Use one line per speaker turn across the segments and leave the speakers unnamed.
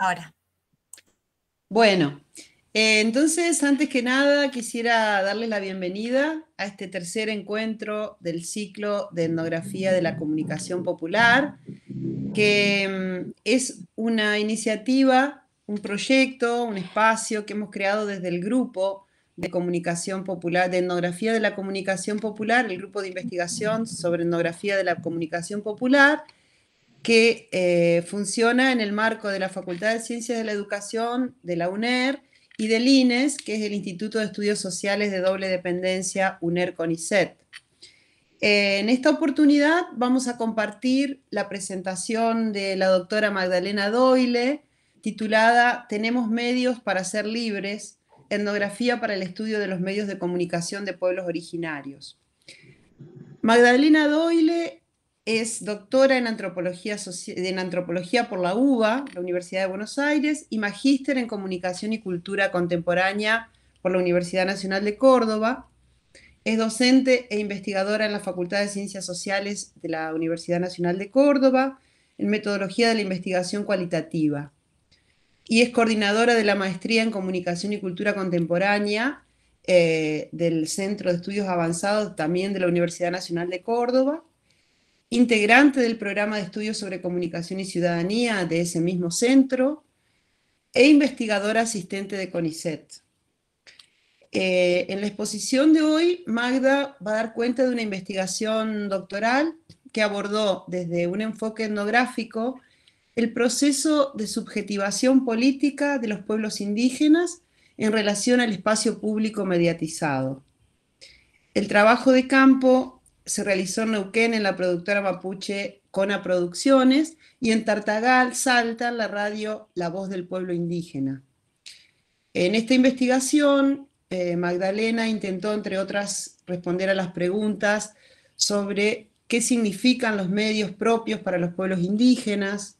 ahora. Bueno, eh, entonces, antes que nada, quisiera darles la bienvenida a este tercer encuentro del ciclo de etnografía de la comunicación popular, que mm, es una iniciativa, un proyecto, un espacio que hemos creado desde el grupo de comunicación popular, de etnografía de la comunicación popular, el grupo de investigación sobre etnografía de la comunicación popular, que eh, funciona en el marco de la Facultad de Ciencias de la Educación de la UNER y del INES, que es el Instituto de Estudios Sociales de Doble Dependencia UNER-CONICET. Eh, en esta oportunidad vamos a compartir la presentación de la doctora Magdalena Doyle, titulada Tenemos medios para ser libres, etnografía para el estudio de los medios de comunicación de pueblos originarios. Magdalena Doyle es doctora en antropología, por la UBA, la Universidad de Buenos Aires, y magíster en comunicación y cultura contemporánea por la Universidad Nacional de Córdoba. Es docente e investigadora en la Facultad de Ciencias Sociales de la Universidad Nacional de Córdoba, en metodología de la investigación cualitativa. Y es coordinadora de la maestría en comunicación y cultura contemporánea eh, del Centro de Estudios Avanzados también de la Universidad Nacional de Córdoba integrante del programa de estudios sobre comunicación y ciudadanía de ese mismo centro e investigadora asistente de CONICET. Eh, en la exposición de hoy, Magda va a dar cuenta de una investigación doctoral que abordó desde un enfoque etnográfico el proceso de subjetivación política de los pueblos indígenas en relación al espacio público mediatizado. El trabajo de campo se realizó en Neuquén en la productora mapuche Cona Producciones y en Tartagal, Salta, en la radio La Voz del Pueblo Indígena. En esta investigación, eh, Magdalena intentó, entre otras, responder a las preguntas sobre qué significan los medios propios para los pueblos indígenas,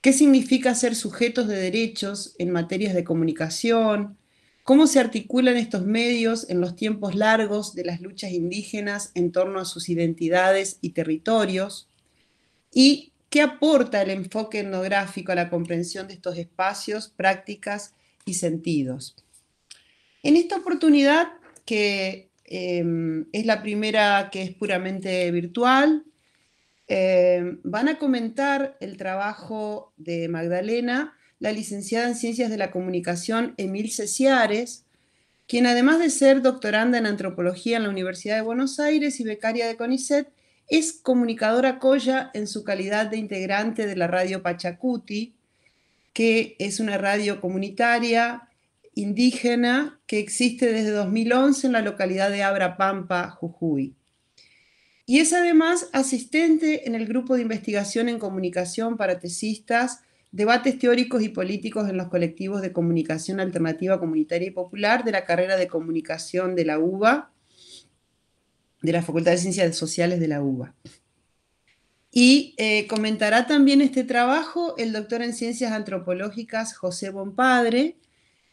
qué significa ser sujetos de derechos en materias de comunicación, ¿Cómo se articulan estos medios en los tiempos largos de las luchas indígenas en torno a sus identidades y territorios? ¿Y qué aporta el enfoque etnográfico a la comprensión de estos espacios, prácticas y sentidos? En esta oportunidad, que em, es la primera que es puramente virtual, em, van a comentar el trabajo de Magdalena la licenciada en Ciencias de la Comunicación Emil Cesiares, quien además de ser doctoranda en antropología en la Universidad de Buenos Aires y becaria de CONICET, es comunicadora Coya en su calidad de integrante de la radio Pachacuti, que es una radio comunitaria indígena que existe desde 2011 en la localidad de Abra Pampa, Jujuy. Y es además asistente en el grupo de investigación en comunicación para tesistas debates teóricos y políticos en los colectivos de comunicación alternativa comunitaria y popular de la carrera de comunicación de la UBA, de la Facultad de Ciencias Sociales de la UBA. Y eh, comentará también este trabajo el doctor en Ciencias Antropológicas José Bonpadre,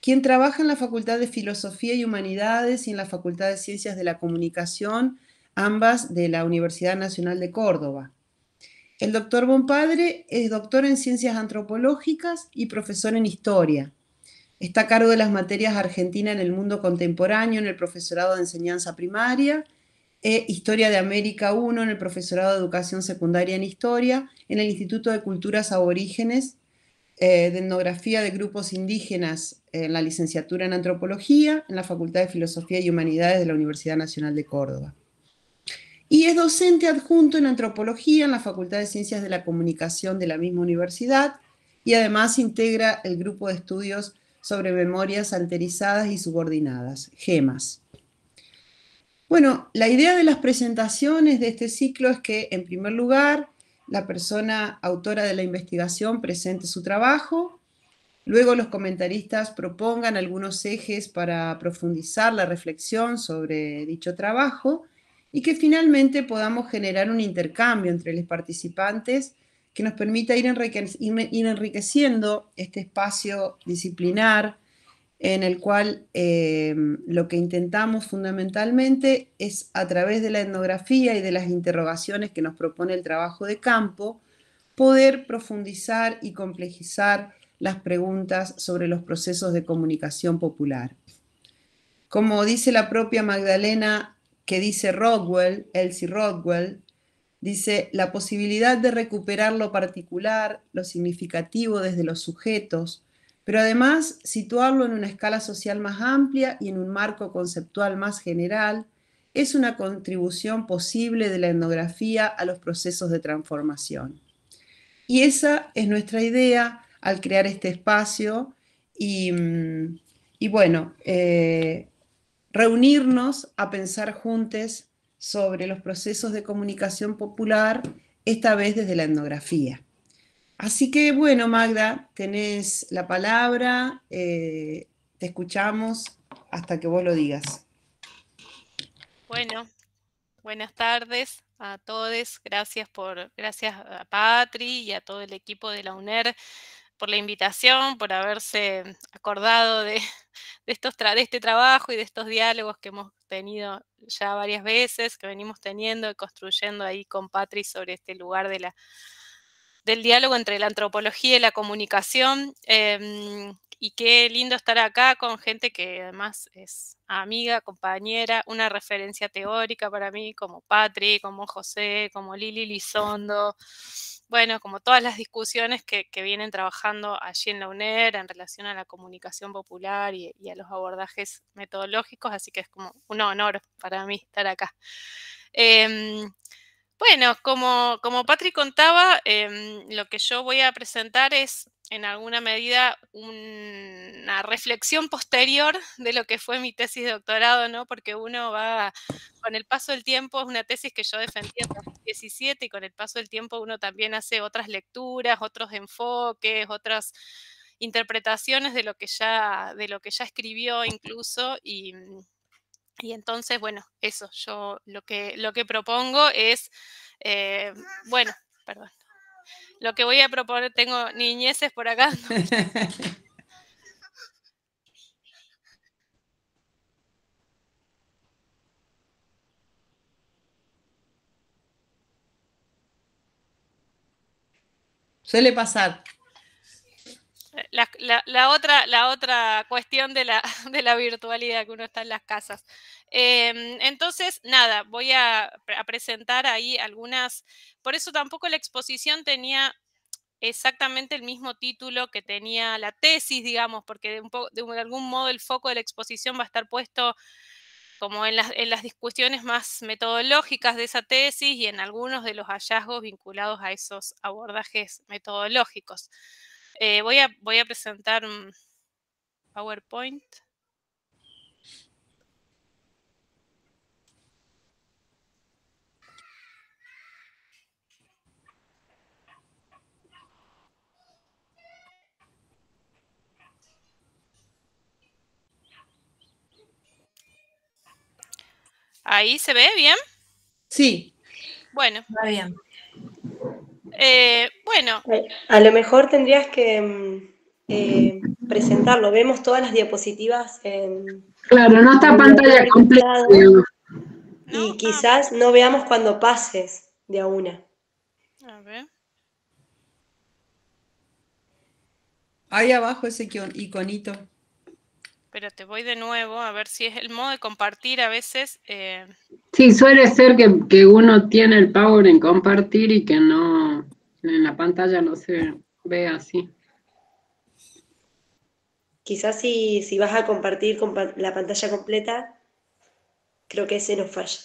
quien trabaja en la Facultad de Filosofía y Humanidades y en la Facultad de Ciencias de la Comunicación, ambas de la Universidad Nacional de Córdoba. El doctor Bonpadre es doctor en ciencias antropológicas y profesor en historia. Está a cargo de las materias Argentina en el mundo contemporáneo en el profesorado de enseñanza primaria, e Historia de América I, en el profesorado de educación secundaria en historia, en el Instituto de Culturas Aborígenes, eh, de etnografía de grupos indígenas en la licenciatura en antropología, en la Facultad de Filosofía y Humanidades de la Universidad Nacional de Córdoba y es docente adjunto en antropología en la Facultad de Ciencias de la Comunicación de la misma universidad y además integra el grupo de estudios sobre memorias alterizadas y subordinadas, GEMAS. Bueno, la idea de las presentaciones de este ciclo es que, en primer lugar, la persona autora de la investigación presente su trabajo, luego los comentaristas propongan algunos ejes para profundizar la reflexión sobre dicho trabajo, y que finalmente podamos generar un intercambio entre los participantes que nos permita ir, enriqueciendo este espacio disciplinar en el cual eh, lo que intentamos fundamentalmente es a través de la etnografía y de las interrogaciones que nos propone el trabajo de campo, poder profundizar y complejizar las preguntas sobre los procesos de comunicación popular. Como dice la propia Magdalena que dice Rodwell, Elsie Rodwell, dice, la posibilidad de recuperar lo particular, lo significativo desde los sujetos, pero además situarlo en una escala social más amplia y en un marco conceptual más general, es una contribución posible de la etnografía a los procesos de transformación. Y esa es nuestra idea al crear este espacio y, mm, bueno, eh, reunirnos a pensar juntos sobre los procesos de comunicación popular, esta vez desde la etnografía. Así que bueno, Magda, tenés la palabra, eh, te escuchamos hasta que vos lo digas.
Bueno, buenas tardes a todos, gracias por, gracias a Patri y a todo el equipo de la UNER por la invitación, por haberse acordado de, estos de este trabajo y de estos diálogos que hemos tenido ya varias veces, que venimos teniendo y construyendo ahí con Patri sobre este lugar de la, del diálogo entre la antropología y la comunicación. Em, y qué lindo estar acá con gente que además es amiga, compañera, una referencia teórica para mí, como Patri, como José, como Lili Lizondo, bueno, como todas las discusiones que, vienen trabajando allí en la UNER en relación a la comunicación popular y, a los abordajes metodológicos, así que es como un honor para mí estar acá. Em, bueno, como, como Patrick contaba, em, lo que yo voy a presentar es en alguna medida una reflexión posterior de lo que fue mi tesis de doctorado, ¿no? Porque uno va, con el paso del tiempo, es una tesis que yo defendí en 2017 y con el paso del tiempo uno también hace otras lecturas, otros enfoques, otras interpretaciones de lo que ya, de lo que ya escribió incluso y, y entonces, bueno, eso, yo lo que, lo que propongo es, eh, bueno, perdón. Lo que voy a proponer, tengo niñeces por acá.
Suele pasar
la, otra, la otra cuestión de la, virtualidad que uno está en las casas. Em, entonces, nada, voy a, presentar ahí algunas, por eso tampoco la exposición tenía exactamente el mismo título que tenía la tesis, digamos, porque de, algún modo el foco de la exposición va a estar puesto como en las, discusiones más metodológicas de esa tesis y en algunos de los hallazgos vinculados a esos abordajes metodológicos. Eh, voy, a, voy a presentar un PowerPoint. Ahí se ve bien. Sí. Bueno.
Está bien. Eh, bueno. Eh, a lo mejor tendrías que mm, eh, presentarlo. Vemos todas las diapositivas. En,
claro, no está pantalla completa.
Y quizás no veamos cuando pases de a una. A ver.
Ahí abajo ese iconito.
Pero te voy de nuevo a ver si es el modo de compartir a veces. Eh,
sí, suele ser que, uno tiene el power en compartir y que no en la pantalla no se ve así.
Quizás si, si vas a compartir la pantalla completa, creo que ese nos falla.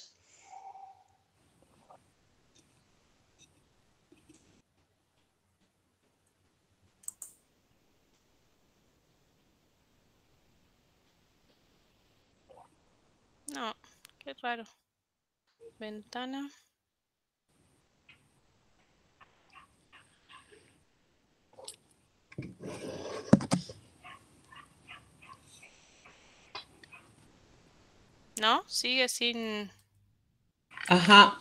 No, qué raro. Ventana. ¿No? Sigue sin...
Ajá.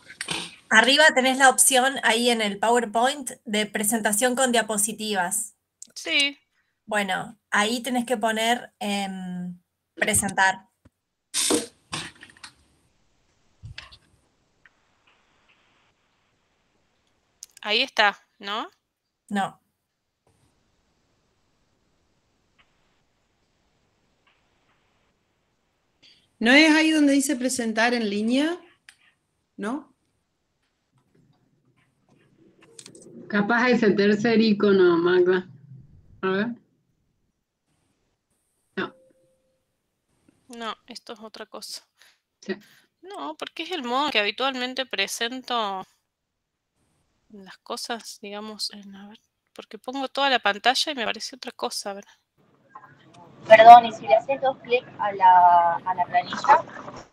Arriba tenés la opción ahí en el PowerPoint de presentación con diapositivas. Sí. Bueno, ahí tenés que poner em, presentar.
Ahí está, ¿no?
No.
¿No es ahí donde dice presentar en línea? ¿No? Capaz el tercer icono, Magda.
A ver. No. No, esto es otra cosa. No, porque es el modo que habitualmente presento las cosas, digamos, a ver, porque pongo toda la pantalla y me aparece otra cosa,
Perdón, y si le haces dos clics a la, a la
planilla.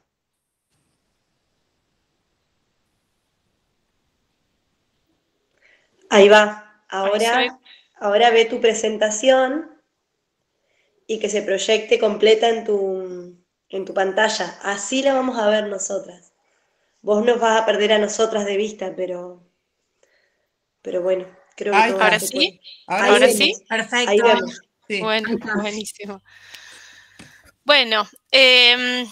Ahí va. Ahora,
ahora ve tu
presentación y que se proyecte completa en tu, en tu pantalla. Así la vamos a ver nosotras. Vos nos vas a perder a nosotras de vista, pero pero bueno, creo que... ahora sí, ahora, sí. Perfecto.
Bueno, buenísimo. Bueno, em,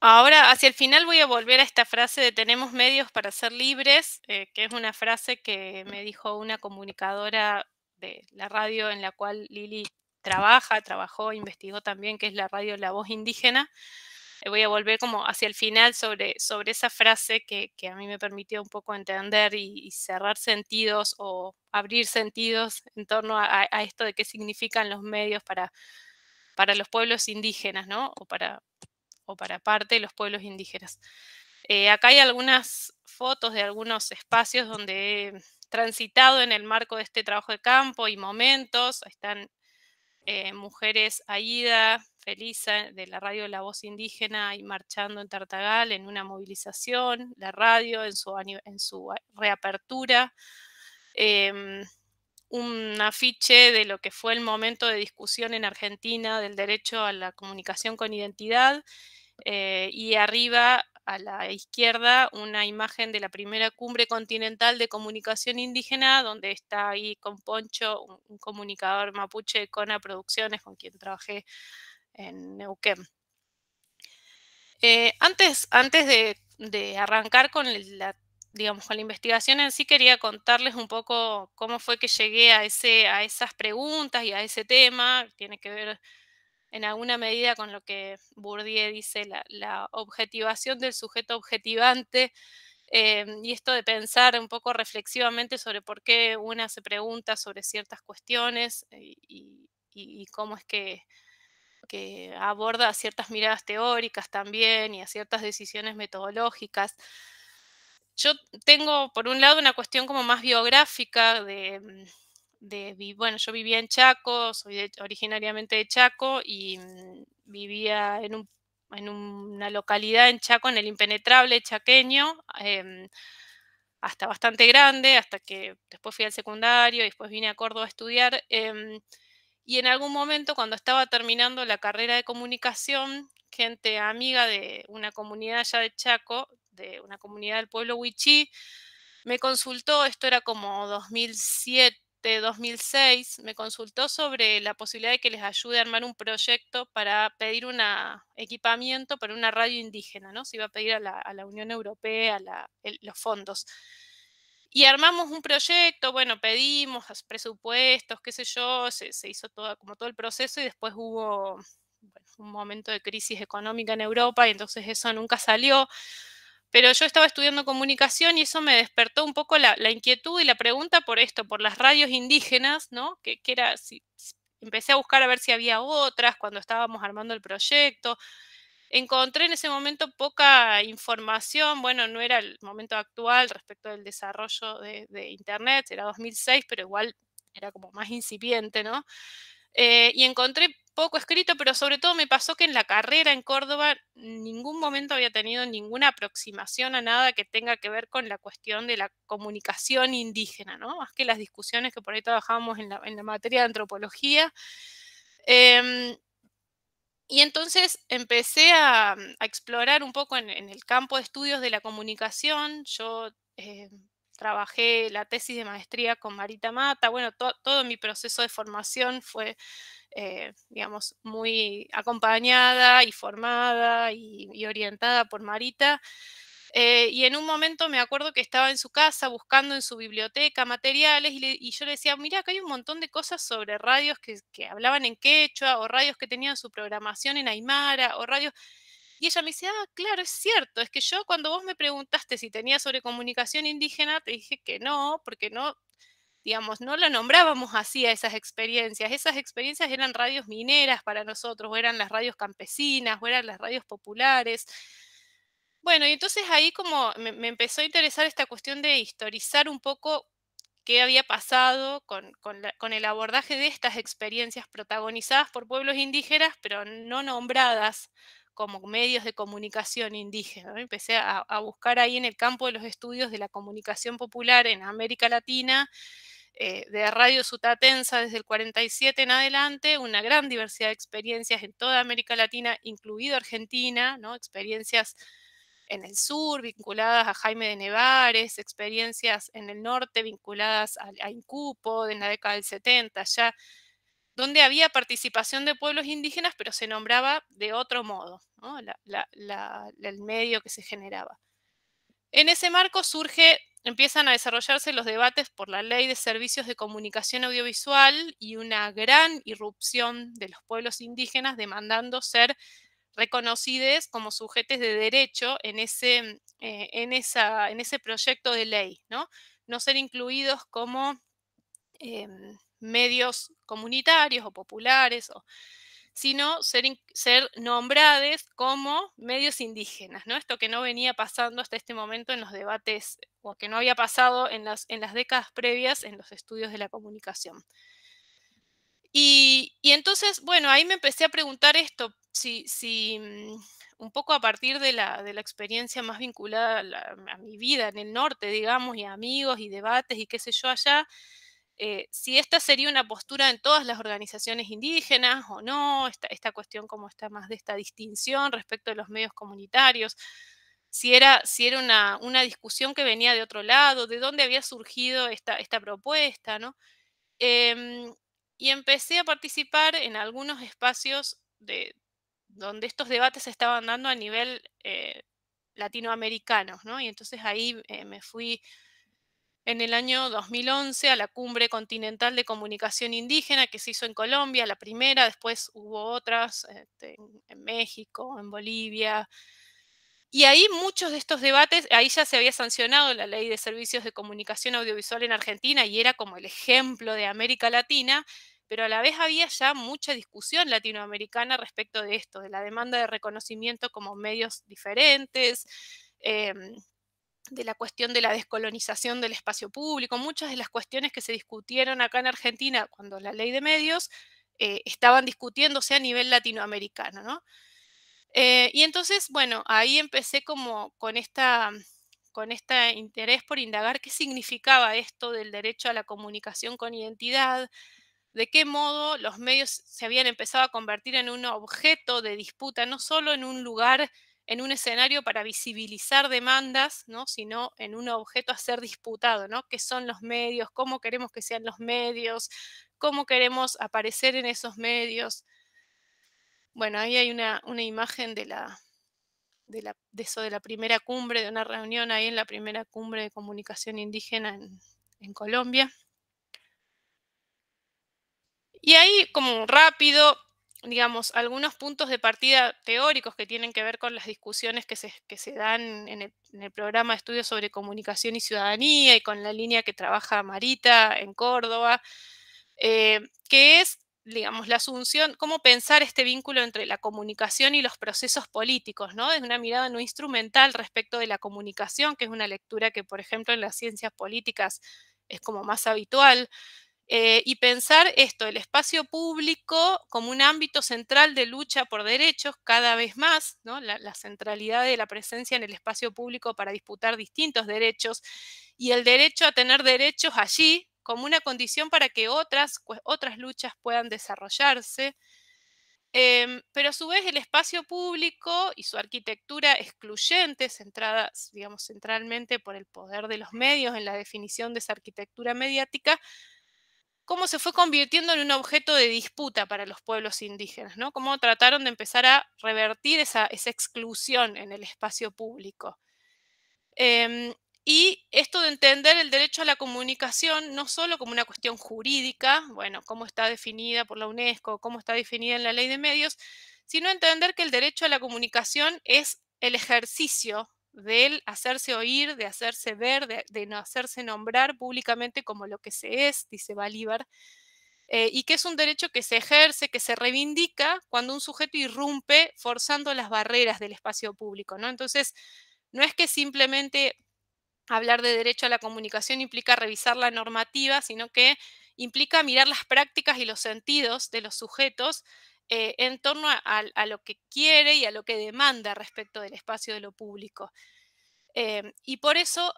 ahora hacia el final voy a volver a esta frase de tenemos medios para ser libres, eh, que es una frase que me dijo una comunicadora de la radio en la cual Lili trabaja, trabajó, investigó también, que es la radio La Voz Indígena, eh, voy a volver como hacia el final sobre, sobre esa frase que, a mí me permitió un poco entender y, cerrar sentidos o abrir sentidos en torno a, esto de qué significan los medios para, para los pueblos indígenas, ¿no? O para, o para parte de los pueblos indígenas. Eh, acá hay algunas fotos de algunos espacios donde he transitado en el marco de este trabajo de campo y momentos. Están eh, mujeres Aida, Felisa, ah, de la radio La Voz Indígena, y marchando en Tartagal en una movilización, la radio en su, en su reapertura. Em, un afiche de lo que fue el momento de discusión en Argentina del derecho a la comunicación con identidad eh, y arriba a la izquierda una imagen de la primera cumbre continental de comunicación indígena, donde está ahí con Poncho, un, comunicador mapuche de Cona Producciones, con quien trabajé en Neuquén. Eh, antes, antes de, arrancar con la digamos, con la investigación en sí quería contarles un poco cómo fue que llegué a, ese, a esas preguntas y a ese tema. Tiene que ver en alguna medida con lo que Bourdieu dice, la, objetivación del sujeto objetivante eh, y esto de pensar un poco reflexivamente sobre por qué una se pregunta sobre ciertas cuestiones eh, y, cómo es que, aborda ciertas miradas teóricas también y a ciertas decisiones metodológicas. Yo tengo, por un lado, una cuestión como más biográfica de mm, bueno, yo vivía en Chaco, soy originariamente de Chaco y mm, vivía en, una localidad en Chaco, en el impenetrable chaqueño, em, hasta bastante grande, hasta que después fui al secundario y después vine a Córdoba a estudiar. Em, y en algún momento, cuando estaba terminando la carrera de comunicación, gente amiga de una comunidad allá de Chaco, de una comunidad del pueblo Huichí, me consultó, esto era como 2007, de 2006 me consultó sobre la posibilidad de que les ayude a armar un proyecto para pedir un equipamiento para una radio indígena, ¿no? Se iba a pedir a la, Unión Europea los fondos. Y armamos un proyecto, bueno, pedimos presupuestos, qué sé yo, se, hizo todo, como todo el proceso y después hubo un momento de crisis económica en Europa y entonces eso nunca salió pero yo estaba estudiando comunicación y eso me despertó un poco la, inquietud y la pregunta por esto, por las radios indígenas, ¿no? Que, era, empecé a buscar a ver si había otras cuando estábamos armando el proyecto. Encontré en ese momento poca información, bueno, no era el momento actual respecto del desarrollo de Internet, era 2006, pero igual era como más incipiente, ¿no? Eh, y encontré poco escrito, pero sobre todo me pasó que en la carrera en Córdoba ningún momento había tenido ninguna aproximación a nada que tenga que ver con la cuestión de la comunicación indígena, Más que las discusiones que por ahí trabajábamos en la, materia de antropología. Em, y entonces empecé a, explorar un poco en, el campo de estudios de la comunicación. Yo em, trabajé la tesis de maestría con Marita Mata, bueno, todo mi proceso de formación fue, eh, digamos, muy acompañada y formada y, orientada por Marita. Eh, y en un momento me acuerdo que estaba en su casa buscando en su biblioteca materiales y, yo le decía, mira, que hay un montón de cosas sobre radios que, que, hablaban en quechua o radios que tenían su programación en Aymara o radios. Y ella me dice, ah, claro, es cierto, es que yo cuando vos me preguntaste si tenía sobre comunicación indígena, te dije que no, porque no, digamos, no la nombrábamos así a esas experiencias. Esas experiencias eran radios mineras para nosotros, o eran las radios campesinas, o eran las radios populares. Bueno, y entonces ahí como me, empezó a interesar esta cuestión de historizar un poco qué había pasado con, con, el abordaje de estas experiencias protagonizadas por pueblos indígenas, pero no nombradas como medios de comunicación indígena. Empecé a, buscar ahí en el campo de los estudios de la comunicación popular en América Latina, eh, de Radio Sutatensa desde el 47 en adelante, una gran diversidad de experiencias en toda América Latina, incluido Argentina, ¿no? experiencias en el sur vinculadas a Jaime de Nevares, experiencias en el norte vinculadas a, Incupo en la década del 70, ya donde había participación de pueblos indígenas, pero se nombraba de otro modo, el medio que se generaba. En ese marco surge, empiezan a desarrollarse los debates por la ley de servicios de comunicación audiovisual y una gran irrupción de los pueblos indígenas demandando ser reconocidos como sujetos de derecho en ese, eh, en, esa, en ese proyecto de ley, ¿no? no ser incluidos como... Em, medios comunitarios o populares, o, sino ser, ser nombrades como medios indígenas, ¿no? Esto que no venía pasando hasta este momento en los debates, o que no había pasado en las, décadas previas en los estudios de la comunicación. Y, entonces, bueno, ahí me empecé a preguntar esto, si, mm, un poco a partir de la, experiencia más vinculada a, mi vida en el norte, digamos, y amigos y debates y qué sé yo allá, eh, si esta sería una postura en todas las organizaciones indígenas o no, esta, esta cuestión como está más de esta distinción respecto de los medios comunitarios, si era, si era una, una, discusión que venía de otro lado, de dónde había surgido esta, esta propuesta, ¿no? Em, y empecé a participar en algunos espacios de, donde estos debates se estaban dando a nivel eh, latinoamericano, ¿no? Y entonces ahí eh, me fui en el año 2011 a la Cumbre Continental de Comunicación Indígena que se hizo en Colombia, la primera, después hubo otras este, en México, en Bolivia. Y ahí muchos de estos debates, ahí ya se había sancionado la ley de servicios de comunicación audiovisual en Argentina y era como el ejemplo de América Latina, pero a la vez había ya mucha discusión latinoamericana respecto de esto, de la demanda de reconocimiento como medios diferentes. Em, de la cuestión de la descolonización del espacio público, muchas de las cuestiones que se discutieron acá en Argentina cuando la ley de medios eh, estaban discutiéndose a nivel latinoamericano, eh, y entonces, bueno, ahí empecé como con esta con este interés por indagar qué significaba esto del derecho a la comunicación con identidad, de qué modo los medios se habían empezado a convertir en un objeto de disputa, no solo en un lugar en un escenario para visibilizar demandas, ¿no? sino en un objeto a ser disputado, ¿no? ¿Qué son los medios? ¿Cómo queremos que sean los medios? ¿Cómo queremos aparecer en esos medios? Bueno, ahí hay una, imagen de, la, la, de eso de la primera cumbre, de una reunión ahí en la primera cumbre de comunicación indígena en, en Colombia. Y ahí, como rápido, digamos, algunos puntos de partida teóricos que tienen que ver con las discusiones que se, que se dan en el, programa de estudios sobre comunicación y ciudadanía y con la línea que trabaja Marita en Córdoba, eh, que es, digamos, la asunción, cómo pensar este vínculo entre la comunicación y los procesos políticos, ¿no? Desde una mirada no instrumental respecto de la comunicación, que es una lectura que, por ejemplo, en las ciencias políticas es como más habitual, eh, y pensar esto, el espacio público como un ámbito central de lucha por derechos cada vez más, la, centralidad de la presencia en el espacio público para disputar distintos derechos y el derecho a tener derechos allí como una condición para que otras, pues, luchas puedan desarrollarse. Em, pero a su vez el espacio público y su arquitectura excluyente, centrada, digamos, centralmente por el poder de los medios en la definición de esa arquitectura mediática, cómo se fue convirtiendo en un objeto de disputa para los pueblos indígenas, ¿no? Cómo trataron de empezar a revertir esa, exclusión en el espacio público. Em, y esto de entender el derecho a la comunicación no solo como una cuestión jurídica, bueno, cómo está definida por la UNESCO, cómo está definida en la ley de medios, sino entender que el derecho a la comunicación es el ejercicio del hacerse oír, de hacerse ver, de, no hacerse nombrar públicamente como lo que se es, dice Bolívar. Eh, y que es un derecho que se ejerce, que se reivindica cuando un sujeto irrumpe forzando las barreras del espacio público. ¿no? Entonces, no es que simplemente hablar de derecho a la comunicación implica revisar la normativa, sino que implica mirar las prácticas y los sentidos de los sujetos eh, en torno a, lo que quiere y a lo que demanda respecto del espacio de lo público. Em, y por eso,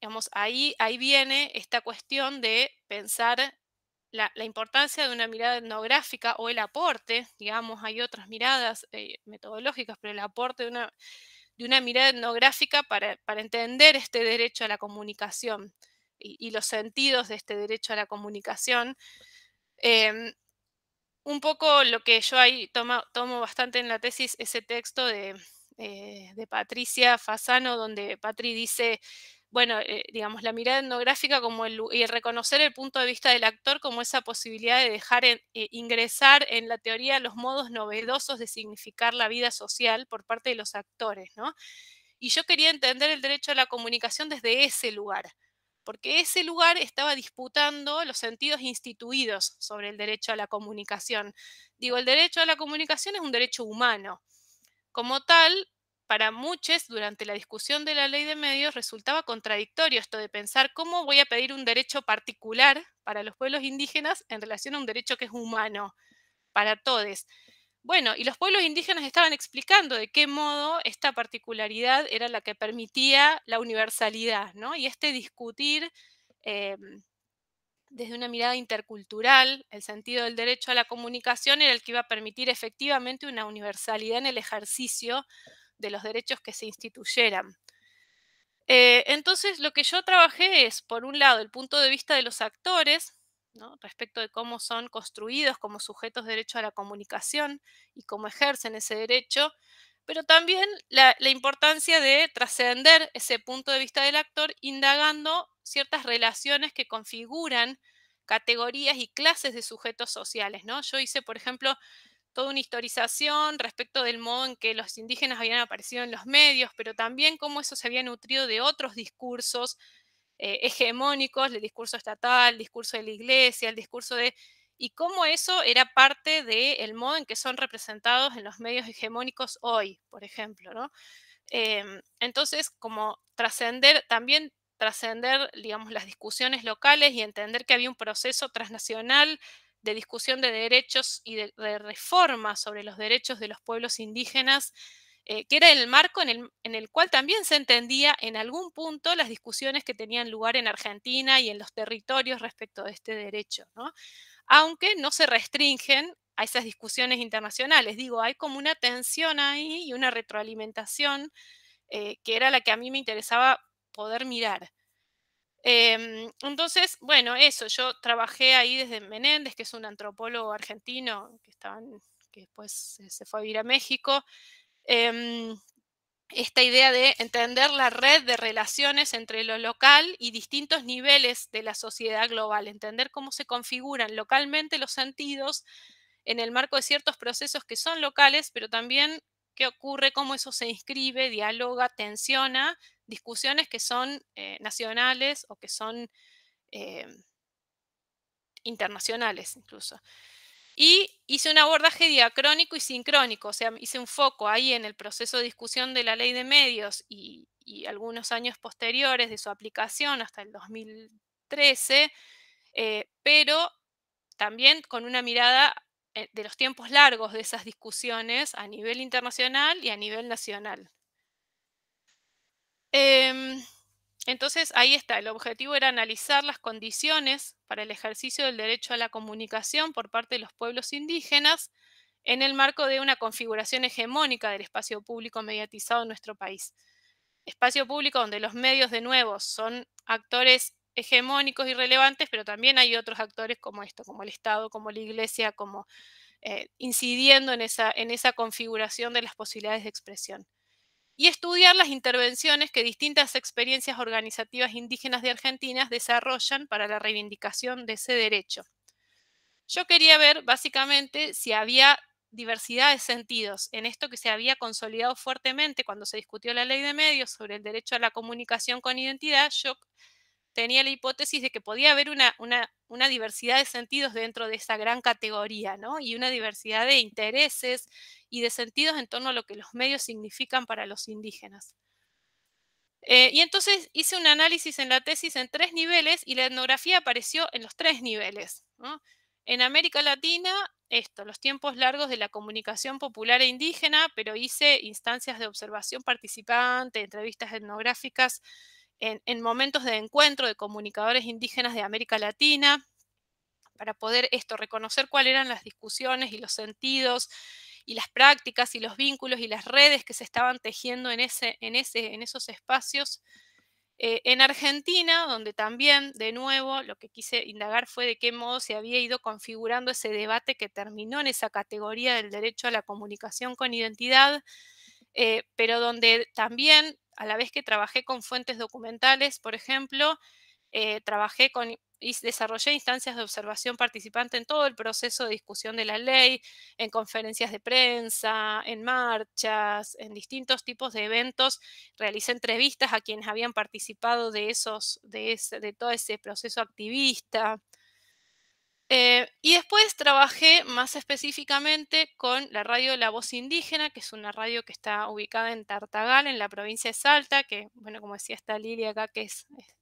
digamos, ahí, ahí viene esta cuestión de pensar la, importancia de una mirada etnográfica o el aporte, digamos, hay otras miradas eh, metodológicas, pero el aporte de una, de una mirada etnográfica para, entender este derecho a la comunicación y, los sentidos de este derecho a la comunicación. Em, un poco lo que yo ahí tomo bastante en la tesis, ese texto de, eh, Patricia Fasano, donde Patri dice, bueno, eh, digamos, la mirada etnográfica como el, y el reconocer el punto de vista del actor como esa posibilidad de dejar eh, ingresar en la teoría los modos novedosos de significar la vida social por parte de los actores, ¿no? Y yo quería entender el derecho a la comunicación desde ese lugar, porque ese lugar estaba disputando los sentidos instituidos sobre el derecho a la comunicación. Digo, el derecho a la comunicación es un derecho humano. Como tal, para muchos, durante la discusión de la ley de medios, resultaba contradictorio esto de pensar cómo voy a pedir un derecho particular para los pueblos indígenas en relación a un derecho que es humano para todos. Bueno, y los pueblos indígenas estaban explicando de qué modo esta particularidad era la que permitía la universalidad, ¿no? Y este discutir em, desde una mirada intercultural, el sentido del derecho a la comunicación era el que iba a permitir efectivamente una universalidad en el ejercicio de los derechos que se instituyeran. Eh, entonces, lo que yo trabajé es, por un lado, el punto de vista de los actores, respecto de cómo son construidos como sujetos de derecho a la comunicación y cómo ejercen ese derecho, pero también la, importancia de trascender ese punto de vista del actor indagando ciertas relaciones que configuran categorías y clases de sujetos sociales. Yo hice, por ejemplo, toda una historización respecto del modo en que los indígenas habían aparecido en los medios, pero también cómo eso se había nutrido de otros discursos eh, hegemónicos, el discurso estatal, el discurso de la iglesia, el discurso de... y cómo eso era parte del modo en que son representados en los medios hegemónicos hoy, por ejemplo, ¿no? Em, entonces, como trascender, también trascender, digamos, las discusiones locales y entender que había un proceso transnacional de discusión de derechos y de, de reforma sobre los derechos de los pueblos indígenas eh, que era el marco en el, cual también se entendía en algún punto las discusiones que tenían lugar en Argentina y en los territorios respecto de este derecho, ¿no? aunque no se restringen a esas discusiones internacionales. Digo, hay como una tensión ahí y una retroalimentación eh, que era la que a mí me interesaba poder mirar. Em, entonces, bueno, eso, yo trabajé ahí desde Menéndez, que es un antropólogo argentino que, que después se fue a vivir a México, Em, esta idea de entender la red de relaciones entre lo local y distintos niveles de la sociedad global, entender cómo se configuran localmente los sentidos en el marco de ciertos procesos que son locales, pero también qué ocurre, cómo eso se inscribe, dialoga, tensiona discusiones que son eh, nacionales o que son em, internacionales incluso. Y hice un abordaje diacrónico y sincrónico, o sea, hice un foco ahí en el proceso de discusión de la ley de medios y, algunos años posteriores de su aplicación hasta el 2013, eh, pero también con una mirada eh, de los tiempos largos de esas discusiones a nivel internacional y a nivel nacional. Em, entonces, ahí está, el objetivo era analizar las condiciones para el ejercicio del derecho a la comunicación por parte de los pueblos indígenas en el marco de una configuración hegemónica del espacio público mediatizado en nuestro país. Espacio público donde los medios, de nuevo, son actores hegemónicos y relevantes, pero también hay otros actores como esto, como el Estado, como la Iglesia, como eh, incidiendo en esa configuración de las posibilidades de expresión y estudiar las intervenciones que distintas experiencias organizativas indígenas de Argentina desarrollan para la reivindicación de ese derecho. Yo quería ver básicamente si había diversidad de sentidos en esto que se había consolidado fuertemente cuando se discutió la ley de medios sobre el derecho a la comunicación con identidad tenía la hipótesis de que podía haber una, diversidad de sentidos dentro de esa gran categoría, Y una diversidad de intereses y de sentidos en torno a lo que los medios significan para los indígenas. Eh, y entonces hice un análisis en la tesis en tres niveles y la etnografía apareció en los tres niveles. En América Latina, esto, los tiempos largos de la comunicación popular e indígena, pero hice instancias de observación participante, entrevistas etnográficas, en, momentos de encuentro de comunicadores indígenas de América Latina, para poder esto, reconocer cuáles eran las discusiones y los sentidos y las prácticas y los vínculos y las redes que se estaban tejiendo en, esos espacios. Eh, en Argentina, donde también, de nuevo, lo que quise indagar fue de qué modo se había ido configurando ese debate que terminó en esa categoría del derecho a la comunicación con identidad, eh, pero donde también, a la vez que trabajé con fuentes documentales, por ejemplo, eh, trabajé con y desarrollé instancias de observación participante en todo el proceso de discusión de la ley, en conferencias de prensa, en marchas, en distintos tipos de eventos. Realicé entrevistas a quienes habían participado de, esos, de todo ese proceso activista. Eh, y después trabajé más específicamente con la radio La Voz Indígena, que es una radio que está ubicada en Tartagal, en la provincia de Salta, que, bueno, como decía, está Lilia acá, que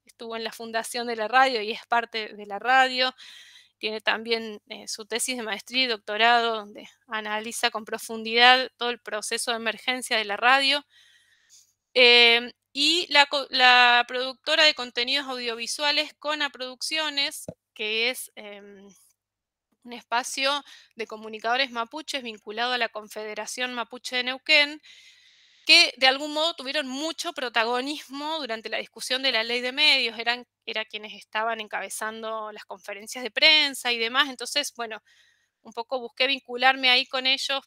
estuvo en la fundación de la radio y es parte de la radio. Tiene también eh, su tesis de maestría y doctorado, donde analiza con profundidad todo el proceso de emergencia de la radio. Eh, y la, la productora de contenidos audiovisuales, Cona Producciones, que es em, un espacio de comunicadores mapuches vinculado a la Confederación Mapuche de Neuquén, que de algún modo tuvieron mucho protagonismo durante la discusión de la ley de medios, eran quienes estaban encabezando las conferencias de prensa y demás, entonces, bueno, un poco busqué vincularme ahí con ellos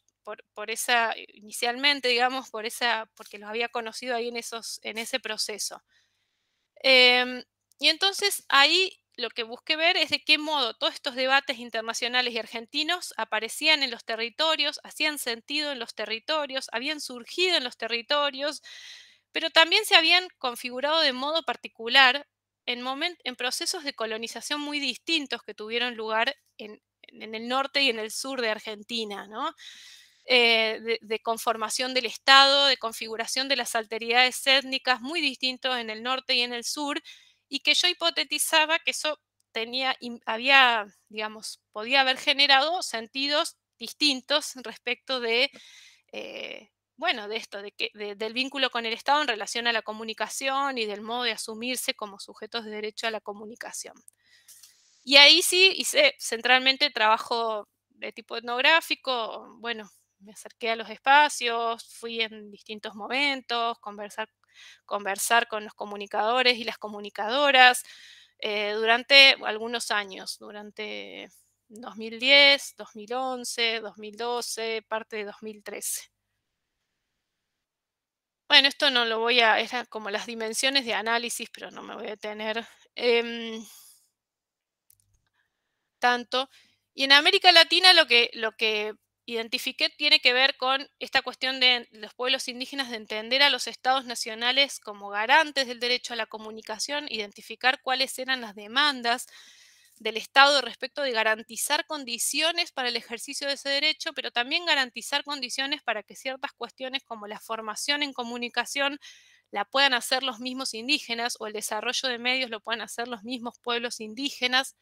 por, esa, inicialmente, digamos, por esa, porque los había conocido ahí en, esos, en ese proceso. Em, y entonces ahí lo que busqué ver es de qué modo todos estos debates internacionales y argentinos aparecían en los territorios, hacían sentido en los territorios, habían surgido en los territorios, pero también se habían configurado de modo particular en, en procesos de colonización muy distintos que tuvieron lugar en, el norte y en el sur de Argentina, eh, de, conformación del Estado, de configuración de las alteridades étnicas muy distintos en el norte y en el sur, y que yo hipotetizaba que eso tenía, había, digamos, podía haber generado sentidos distintos respecto de, eh, bueno, de esto, de que, del vínculo con el Estado en relación a la comunicación y del modo de asumirse como sujetos de derecho a la comunicación. Y ahí sí hice centralmente trabajo de tipo etnográfico, bueno, me acerqué a los espacios, fui en distintos momentos, conversar, conversar con los comunicadores y las comunicadoras eh, durante algunos años, durante 2010, 2011, 2012, parte de 2013. Bueno, esto no lo voy a, es como las dimensiones de análisis, pero no me voy a detener em, tanto. Y en América Latina lo que, lo que identifiqué tiene que ver con esta cuestión de los pueblos indígenas de entender a los estados nacionales como garantes del derecho a la comunicación, identificar cuáles eran las demandas del Estado respecto de garantizar condiciones para el ejercicio de ese derecho, pero también garantizar condiciones para que ciertas cuestiones como la formación en comunicación la puedan hacer los mismos indígenas o el desarrollo de medios lo puedan hacer los mismos pueblos indígenas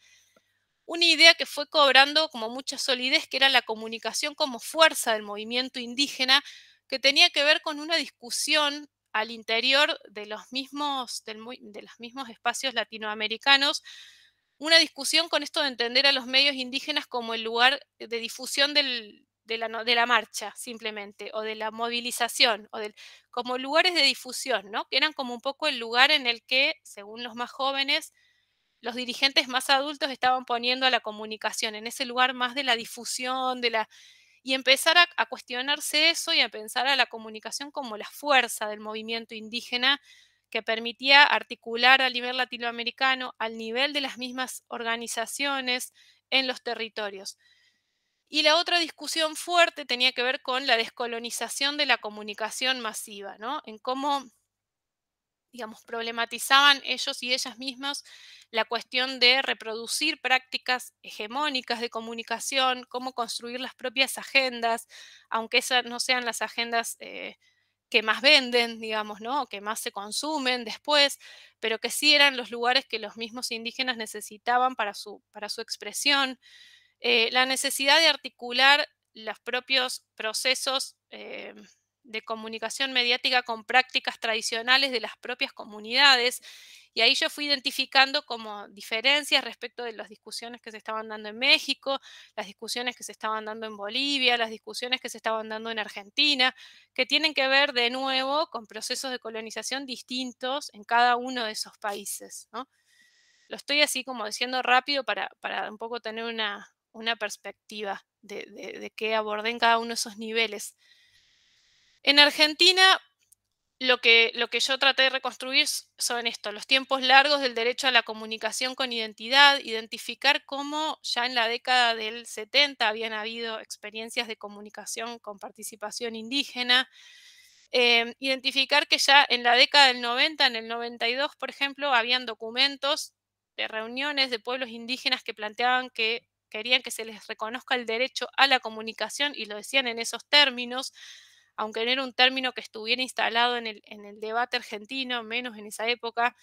una idea que fue cobrando como mucha solidez, que era la comunicación como fuerza del movimiento indígena, que tenía que ver con una discusión al interior de los mismos, de los mismos espacios latinoamericanos, una discusión con esto de entender a los medios indígenas como el lugar de difusión de, la, marcha, simplemente, o de la movilización, o como lugares de difusión, ¿no? que eran como un poco el lugar en el que, según los más jóvenes, los dirigentes más adultos estaban poniendo a la comunicación, en ese lugar más de la difusión, de la... Y empezar a, cuestionarse eso y a pensar a la comunicación como la fuerza del movimiento indígena que permitía articular a nivel latinoamericano, al nivel de las mismas organizaciones en los territorios. Y la otra discusión fuerte tenía que ver con la descolonización de la comunicación masiva, ¿no? En cómo digamos, problematizaban ellos y ellas mismas la cuestión de reproducir prácticas hegemónicas de comunicación, cómo construir las propias agendas, aunque esas no sean las agendas eh, que más venden, digamos, ¿no? que más se consumen después, pero que sí eran los lugares que los mismos indígenas necesitaban para su, para su expresión. Eh, la necesidad de articular los propios procesos eh, de comunicación mediática con prácticas tradicionales de las propias comunidades. Y ahí yo fui identificando como diferencias respecto de las discusiones que se estaban dando en México, las discusiones que se estaban dando en Bolivia, las discusiones que se estaban dando en Argentina, que tienen que ver de nuevo con procesos de colonización distintos en cada uno de esos países. Lo estoy así como diciendo rápido para, un poco tener una, perspectiva de, de, de qué abordé en cada uno de esos niveles. En Argentina, lo que, yo traté de reconstruir son estos, los tiempos largos del derecho a la comunicación con identidad, identificar cómo ya en la década del 70 habían habido experiencias de comunicación con participación indígena, em, identificar que ya en la década del 90, en el 92, por ejemplo, habían documentos de reuniones de pueblos indígenas que planteaban que querían que se les reconozca el derecho a la comunicación y lo decían en esos términos, aunque no era un término que estuviera instalado en el, debate argentino, menos en esa época,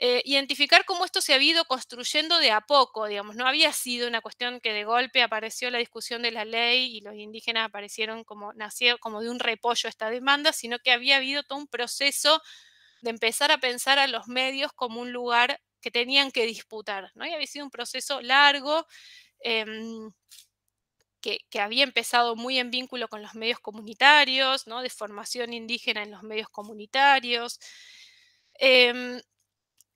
eh, identificar cómo esto se ha ido construyendo de a poco, digamos, no había sido una cuestión que de golpe apareció la discusión de la ley y los indígenas aparecieron como, nació como de un repollo esta demanda, sino que había habido todo un proceso de empezar a pensar a los medios como un lugar que tenían que disputar, ¿no? Y había sido un proceso largo. Em, que, había empezado muy en vínculo con los medios comunitarios, de formación indígena en los medios comunitarios. Em,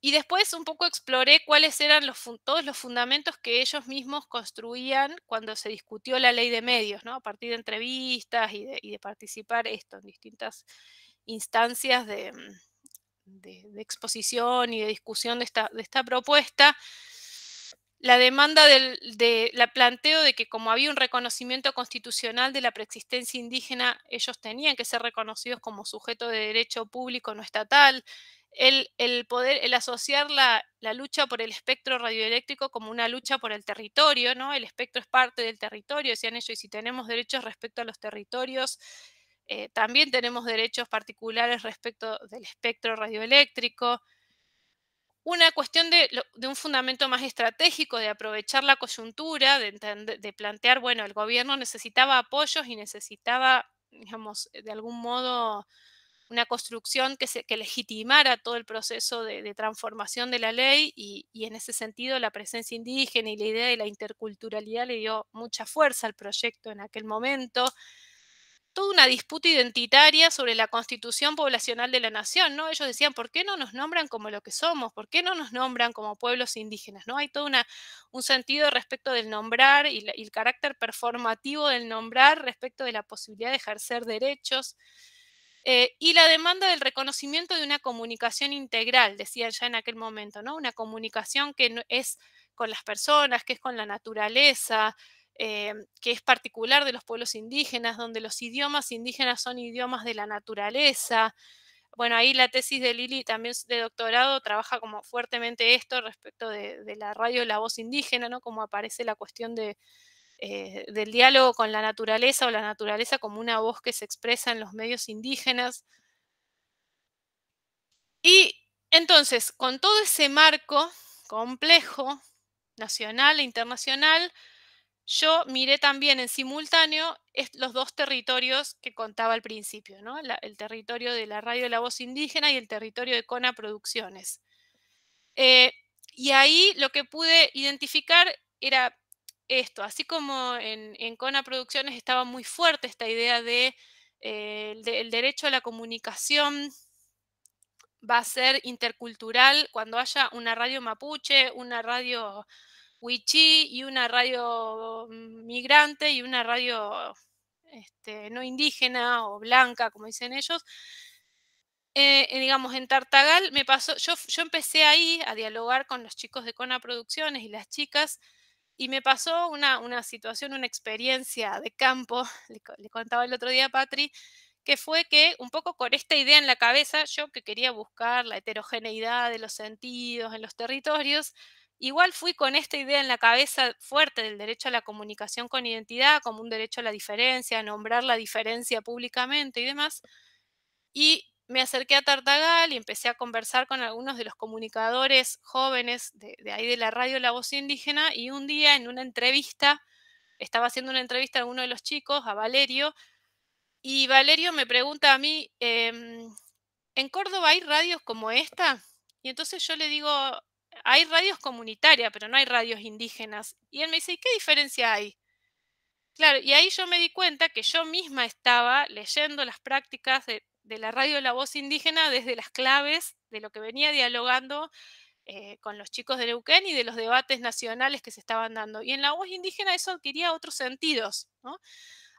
y después un poco exploré cuáles eran los, todos los fundamentos que ellos mismos construían cuando se discutió la ley de medios, a partir de entrevistas y de, participar esto en distintas instancias de, mm, exposición y de discusión de esta propuesta la demanda del de, la planteo de que como había un reconocimiento constitucional de la preexistencia indígena, ellos tenían que ser reconocidos como sujeto de derecho público no estatal, el, poder, el asociar la, lucha por el espectro radioeléctrico como una lucha por el territorio, ¿no? El espectro es parte del territorio, decían ellos, y si tenemos derechos respecto a los territorios, eh, también tenemos derechos particulares respecto del espectro radioeléctrico una cuestión de, un fundamento más estratégico, de aprovechar la coyuntura, de, plantear, bueno, el gobierno necesitaba apoyos y necesitaba, digamos, de algún modo una construcción que, legitimara todo el proceso de, transformación de la ley y, y, en ese sentido la presencia indígena y la idea de la interculturalidad le dio mucha fuerza al proyecto en aquel momento toda una disputa identitaria sobre la constitución poblacional de la nación, ¿no? Ellos decían, ¿por qué no nos nombran como lo que somos? ¿Por qué no nos nombran como pueblos indígenas? ¿No? Hay todo una, un sentido respecto del nombrar y, el carácter performativo del nombrar respecto de la posibilidad de ejercer derechos. Eh, y la demanda del reconocimiento de una comunicación integral, decía ya en aquel momento, ¿no? Una comunicación que es con las personas, que es con la naturaleza, eh, que es particular de los pueblos indígenas, donde los idiomas indígenas son idiomas de la naturaleza. Bueno, ahí la tesis de Lili también de doctorado trabaja como fuertemente esto respecto de, la radio La Voz Indígena, ¿no? Como aparece la cuestión eh, del diálogo con la naturaleza o la naturaleza como una voz que se expresa en los medios indígenas. Y entonces, con todo ese marco complejo, nacional e internacional, yo miré también en simultáneo los dos territorios que contaba al principio, el territorio de la radio de la voz indígena y el territorio de Cona Producciones. Eh, y ahí lo que pude identificar era esto, así como en, Kona Cona Producciones estaba muy fuerte esta idea eh, de, el derecho a la comunicación va a ser intercultural cuando haya una radio mapuche, una radio y una radio migrante y una radio este, no indígena o blanca, como dicen ellos. Eh, eh, digamos, en Tartagal me pasó, yo, yo empecé ahí a dialogar con los chicos de Cona Producciones y las chicas, y me pasó una, situación, una experiencia de campo, le, le, contaba el otro día a Patri, que fue que un poco con esta idea en la cabeza, yo que quería buscar la heterogeneidad de los sentidos en los territorios, Igual fui con esta idea en la cabeza fuerte del derecho a la comunicación con identidad, como un derecho a la diferencia, a nombrar la diferencia públicamente y demás. Y me acerqué a Tartagal y empecé a conversar con algunos de los comunicadores jóvenes de, ahí de la radio La Voz Indígena y un día en una entrevista, estaba haciendo una entrevista a uno de los chicos, a Valerio, y Valerio me pregunta a mí, em, ¿en Córdoba hay radios como esta? Y entonces yo le digo, hay radios comunitarias, pero no hay radios indígenas. Y él me dice, ¿y qué diferencia hay? Claro, y ahí yo me di cuenta que yo misma estaba leyendo las prácticas de, la radio de La Voz Indígena desde las claves de lo que venía dialogando eh, con los chicos de Neuquén y de los debates nacionales que se estaban dando. Y en La Voz Indígena eso adquiría otros sentidos, ¿no?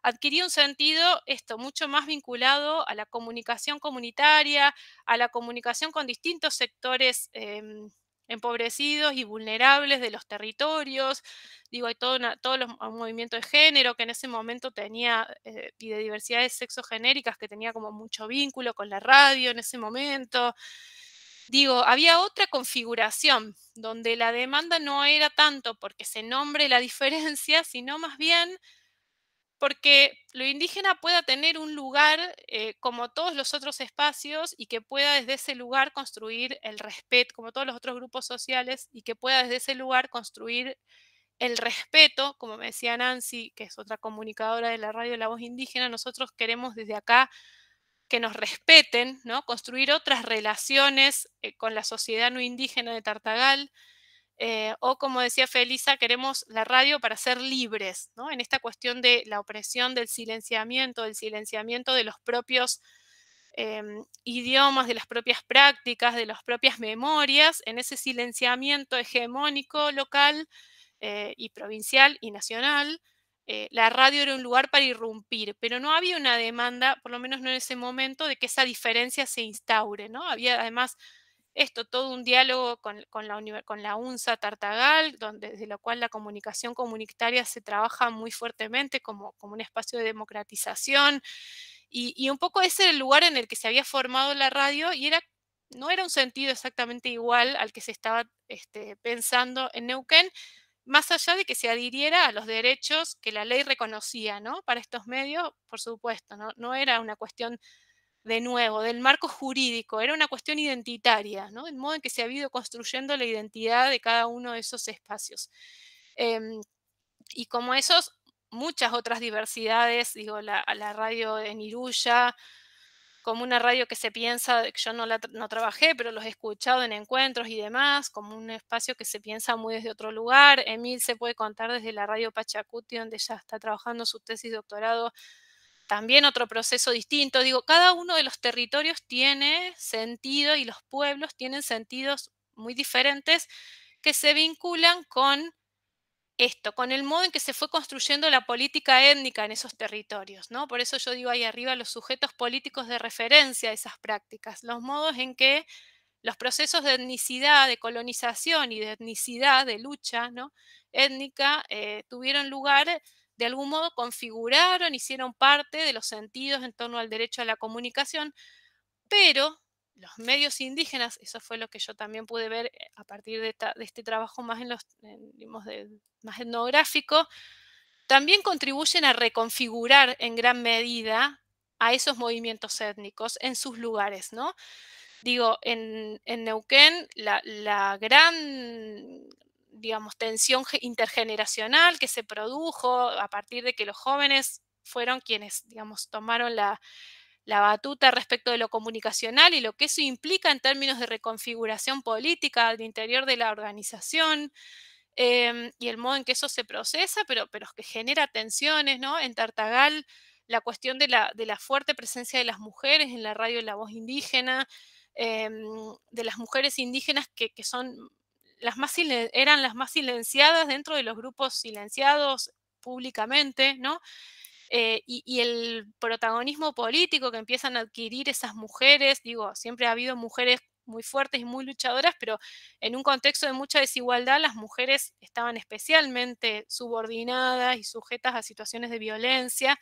adquiría un sentido esto mucho más vinculado a la comunicación comunitaria, a la comunicación con distintos sectores em, empobrecidos y vulnerables de los territorios. Digo, hay todo, los, movimientos movimiento de género que en ese momento tenía, eh, y de diversidades sexogenéricas que tenía como mucho vínculo con la radio en ese momento. Digo, había otra configuración donde la demanda no era tanto porque se nombre la diferencia, sino más bien porque lo indígena pueda tener un lugar eh, como todos los otros espacios y que pueda desde ese lugar construir el respeto, como todos los otros grupos sociales, y que pueda desde ese lugar construir el respeto, como me decía Nancy, que es otra comunicadora de la radio La Voz Indígena, nosotros queremos desde acá que nos respeten, ¿no? construir otras relaciones eh, con la sociedad no indígena de Tartagal, eh, o como decía Felisa, queremos la radio para ser libres, ¿no? En esta cuestión de la opresión, del silenciamiento, del silenciamiento de los propios em, idiomas, de las propias prácticas, de las propias memorias, en ese silenciamiento hegemónico local eh, y provincial y nacional, eh, la radio era un lugar para irrumpir, pero no había una demanda, por lo menos no en ese momento, de que esa diferencia se instaure, ¿no? Había además esto, todo un diálogo con, la, UNSA Tartagal, donde, desde lo cual la comunicación comunitaria se trabaja muy fuertemente como, como un espacio de democratización. Y, un poco ese era el lugar en el que se había formado la radio y era, no era un sentido exactamente igual al que se estaba este, pensando en Neuquén, más allá de que se adhiriera a los derechos que la ley reconocía ¿no? para estos medios, por supuesto, no, no era una cuestión de nuevo, del marco jurídico, era una cuestión identitaria, ¿no? el modo en que se ha ido construyendo la identidad de cada uno de esos espacios. Em, y como esos, muchas otras diversidades, digo, la, la radio de Niruya como una radio que se piensa, yo no, la, no trabajé, pero los he escuchado en encuentros y demás, como un espacio que se piensa muy desde otro lugar. Emil se puede contar desde la radio Pachacuti, donde ya está trabajando su tesis doctorado también otro proceso distinto. Digo, cada uno de los territorios tiene sentido y los pueblos tienen sentidos muy diferentes que se vinculan con esto, con el modo en que se fue construyendo la política étnica en esos territorios, ¿no? Por eso yo digo ahí arriba los sujetos políticos de referencia a esas prácticas, los modos en que los procesos de etnicidad, de colonización y de etnicidad, de lucha ¿no? étnica, eh, tuvieron lugar de algún modo configuraron, hicieron parte de los sentidos en torno al derecho a la comunicación, pero los medios indígenas, eso fue lo que yo también pude ver eh, a partir de, este trabajo más, en los, más etnográfico, también contribuyen a reconfigurar en gran medida a esos movimientos étnicos en sus lugares, ¿no? Digo, en, Neuquén la, la gran digamos, tensión intergeneracional que se produjo a partir de que los jóvenes fueron quienes, digamos, tomaron la, batuta respecto de lo comunicacional y lo que eso implica en términos de reconfiguración política al interior de la organización em, y el modo en que eso se procesa, pero, pero que genera tensiones, ¿no? En Tartagal, la cuestión de la, de la fuerte presencia de las mujeres en la radio La Voz Indígena, em, de las mujeres indígenas que, que son las más eran las más silenciadas dentro de los grupos silenciados públicamente, ¿no? Eh, y, y, el protagonismo político que empiezan a adquirir esas mujeres, digo, siempre ha habido mujeres muy fuertes y muy luchadoras, pero en un contexto de mucha desigualdad las mujeres estaban especialmente subordinadas y sujetas a situaciones de violencia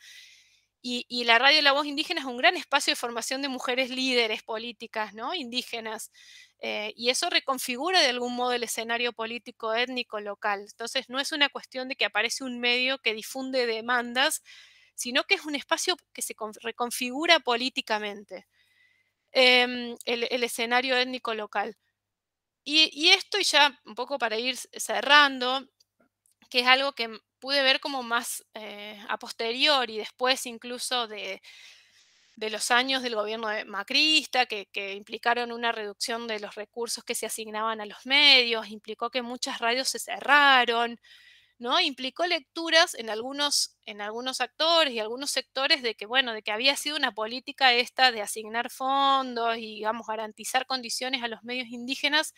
y, la radio La Voz Indígena es un gran espacio de formación de mujeres líderes políticas, ¿no? Indígenas. Eh, y eso reconfigura de algún modo el escenario político, étnico, local. Entonces, no es una cuestión de que aparece un medio que difunde demandas, sino que es un espacio que se reconfigura políticamente em, el, escenario étnico local. Y, y esto, y ya un poco para ir cerrando, que es algo que, pude ver como más eh, a posterior y después incluso de, de, los años del gobierno de macrista, que, implicaron una reducción de los recursos que se asignaban a los medios, implicó que muchas radios se cerraron, ¿no? Implicó lecturas en algunos, en algunos actores y algunos sectores de que, bueno, de que había sido una política esta de asignar fondos y, garantizar condiciones a los medios indígenas,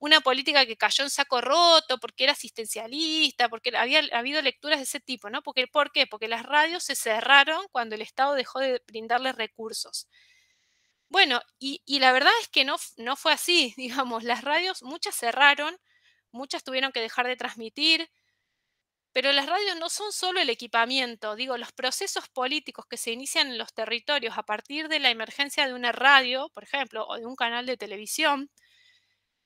una política que cayó en saco roto porque era asistencialista, porque había habido lecturas de ese tipo, ¿no? Porque, ¿Por qué? Porque las radios se cerraron cuando el Estado dejó de brindarles recursos. Bueno, y, la verdad es que no, no fue así, digamos, las radios, muchas cerraron, muchas tuvieron que dejar de transmitir, pero las radios no son solo el equipamiento, digo, los procesos políticos que se inician en los territorios a partir de la emergencia de una radio, por ejemplo, o de un canal de televisión,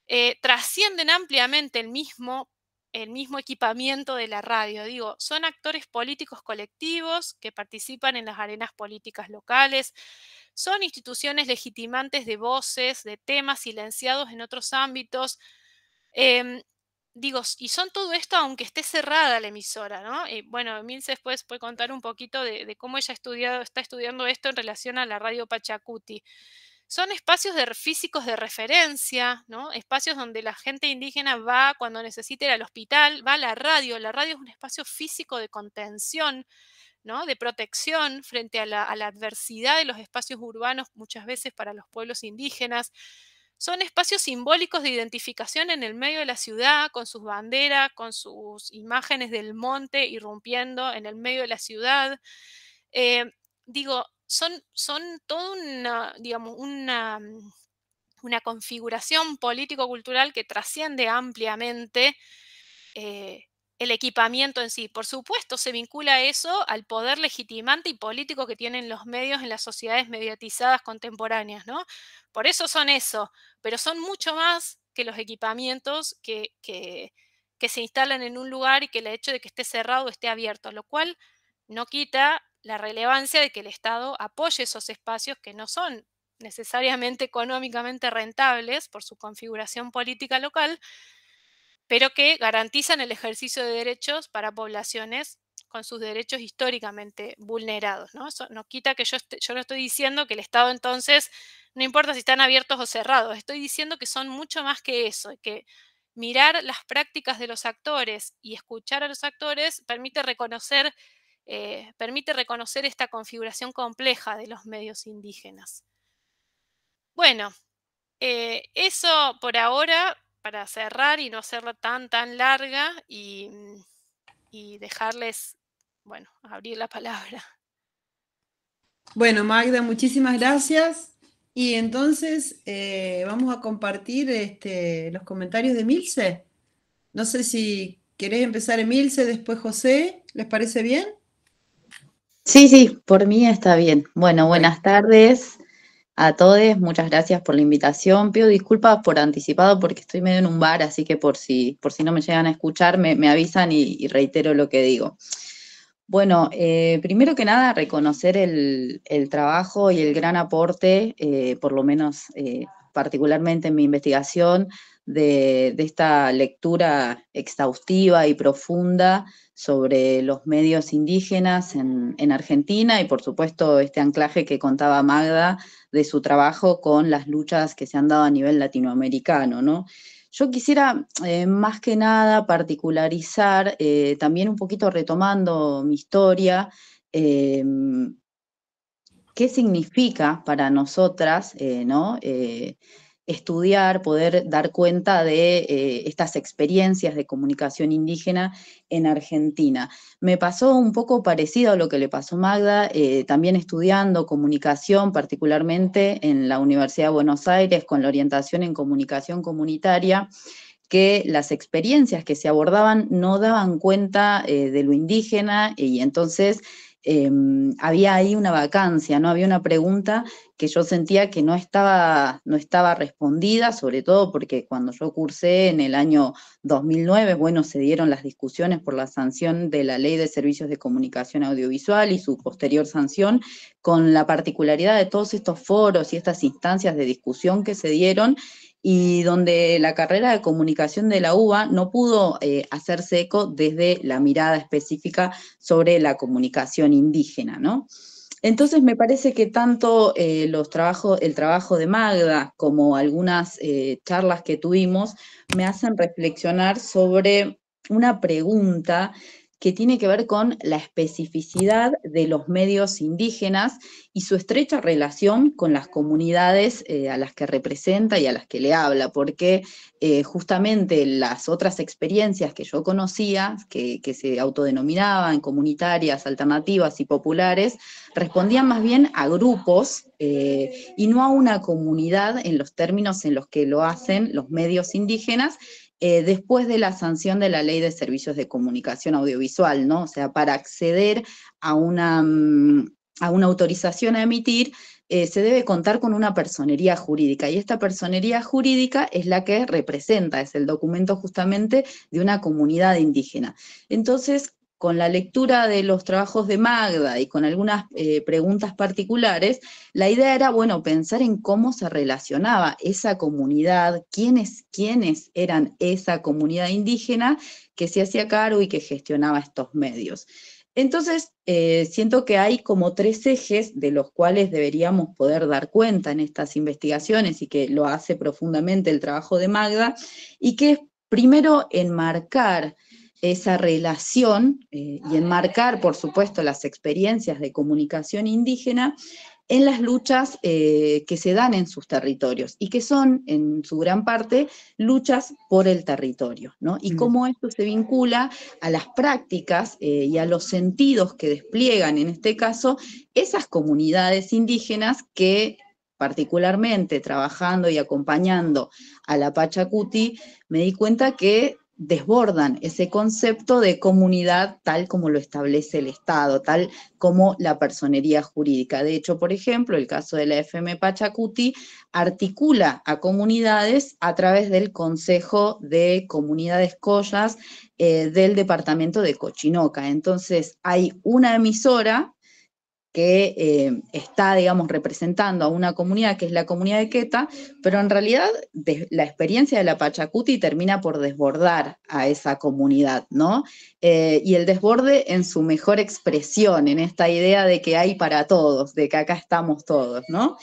eh, trascienden ampliamente el mismo, el mismo equipamiento de la radio. Digo, son actores políticos colectivos que participan en las arenas políticas locales, son instituciones legitimantes de voces, de temas silenciados en otros ámbitos. Em, digo, y son todo esto aunque esté cerrada la emisora, ¿no? bueno, Milce después puede contar un poquito de, cómo ella estudiado, está estudiando esto en relación a la radio Pachacuti son espacios de, físicos de referencia, ¿no? espacios donde la gente indígena va cuando necesita ir al hospital, va a la radio. La radio es un espacio físico de contención, ¿no? de protección frente a la, adversidad de los espacios urbanos, muchas veces para los pueblos indígenas. Son espacios simbólicos de identificación en el medio de la ciudad, con sus banderas, con sus imágenes del monte irrumpiendo en el medio de la ciudad. Eh, digo, son, son toda una, digamos, una, mm, una configuración político-cultural que trasciende ampliamente eh, el equipamiento en sí. Por supuesto, se vincula eso al poder legitimante y político que tienen los medios en las sociedades mediatizadas contemporáneas, ¿no? Por eso son eso, pero son mucho más que los equipamientos que, que se instalan en un lugar y que el hecho de que esté cerrado esté abierto, lo cual no quita la relevancia de que el Estado apoye esos espacios que no son necesariamente económicamente rentables por su configuración política local, pero que garantizan el ejercicio de derechos para poblaciones con sus derechos históricamente vulnerados. ¿no? Eso no quita que yo, yo no estoy diciendo que el Estado entonces, no importa si están abiertos o cerrados, estoy diciendo que son mucho más que eso, que mirar las prácticas de los actores y escuchar a los actores permite reconocer eh, permite reconocer esta configuración compleja de los medios indígenas. Bueno, eh, eso por ahora, para cerrar y no hacerla tan, tan larga y, mm, y dejarles, bueno, abrir la palabra.
Bueno, Magda, muchísimas gracias. Y entonces eh, vamos a compartir este, los comentarios de Milce. No sé si querés empezar Emilce, después José, ¿les parece bien?
Sí, sí, por mí está bien. Bueno, buenas tardes a todos. Muchas gracias por la invitación. Pido disculpas por anticipado porque estoy medio en un bar, así que por si, por si no me llegan a escuchar, me, avisan y, reitero lo que digo. Bueno, eh, primero que nada, reconocer el, trabajo y el gran aporte, eh, por lo menos eh, particularmente en mi investigación, de esta lectura exhaustiva y profunda sobre los medios indígenas en, Argentina y por supuesto este anclaje que contaba Magda de su trabajo con las luchas que se han dado a nivel latinoamericano. ¿no? Yo quisiera eh, más que nada particularizar, eh, también un poquito retomando mi historia, em, qué significa para nosotras eh, ¿no? estudiar, poder dar cuenta de eh, estas experiencias de comunicación indígena en Argentina. Me pasó un poco parecido a lo que le pasó Magda, eh, también estudiando comunicación, particularmente en la Universidad de Buenos Aires, con la orientación en comunicación comunitaria que las experiencias que se abordaban no daban cuenta eh, de lo indígena y entonces Em, había ahí una vacancia, ¿no? Había una pregunta que yo sentía que no estaba, no estaba respondida, sobre todo porque cuando yo cursé en el año 2009, bueno, se dieron las discusiones por la sanción de la Ley de Servicios de Comunicación Audiovisual y su posterior sanción, con la particularidad de todos estos foros y estas instancias de discusión que se dieron, y donde la carrera de comunicación de la UBA no pudo eh, hacerse eco desde la mirada específica sobre la comunicación indígena, Entonces me parece que tanto eh, los el trabajo de Magda como algunas eh, charlas que tuvimos me hacen reflexionar sobre una pregunta que tiene que ver con la especificidad de los medios indígenas y su estrecha relación con las comunidades eh, a las que representa y a las que le habla, porque eh, justamente las otras experiencias que yo conocía, que, se autodenominaban comunitarias, alternativas y populares, respondían más bien a grupos eh, y no a una comunidad en los términos en los que lo hacen los medios indígenas eh, después de la sanción de la ley de servicios de comunicación audiovisual, ¿no? O sea, para acceder a una, mm, a una autorización a emitir, eh, se debe contar con una personería jurídica y esta personería jurídica es la que representa, es el documento justamente de una comunidad indígena. Entonces, con la lectura de los trabajos de Magda y con algunas eh, preguntas particulares, la idea era, bueno, pensar en cómo se relacionaba esa comunidad, quiénes, eran esa comunidad indígena que se hacía cargo y que gestionaba estos medios. Entonces, eh, siento que hay como tres ejes de los cuales deberíamos poder dar cuenta en estas investigaciones y que lo hace profundamente el trabajo de Magda, y que es primero enmarcar esa relación eh, y enmarcar, por supuesto, las experiencias de comunicación indígena en las luchas eh, que se dan en sus territorios y que son, en su gran parte, luchas por el territorio, ¿no? Y mm. cómo esto se vincula a las prácticas eh, y a los sentidos que despliegan, en este caso, esas comunidades indígenas que particularmente trabajando y acompañando a la Pachacuti, me di cuenta que desbordan ese concepto de comunidad tal como lo establece el Estado, tal como la personería jurídica. De hecho, por ejemplo, el caso de la FM Pachacuti articula a comunidades a través del Consejo de Comunidades Collas eh, del Departamento de Cochinoca. Entonces, hay una emisora que eh, está, digamos, representando a una comunidad que es la comunidad de Queta, pero en realidad la experiencia de la Pachacuti termina por desbordar a esa comunidad, ¿no? Eh, y el desborde en su mejor expresión, en esta idea de que hay para todos, de que acá estamos todos, ¿no?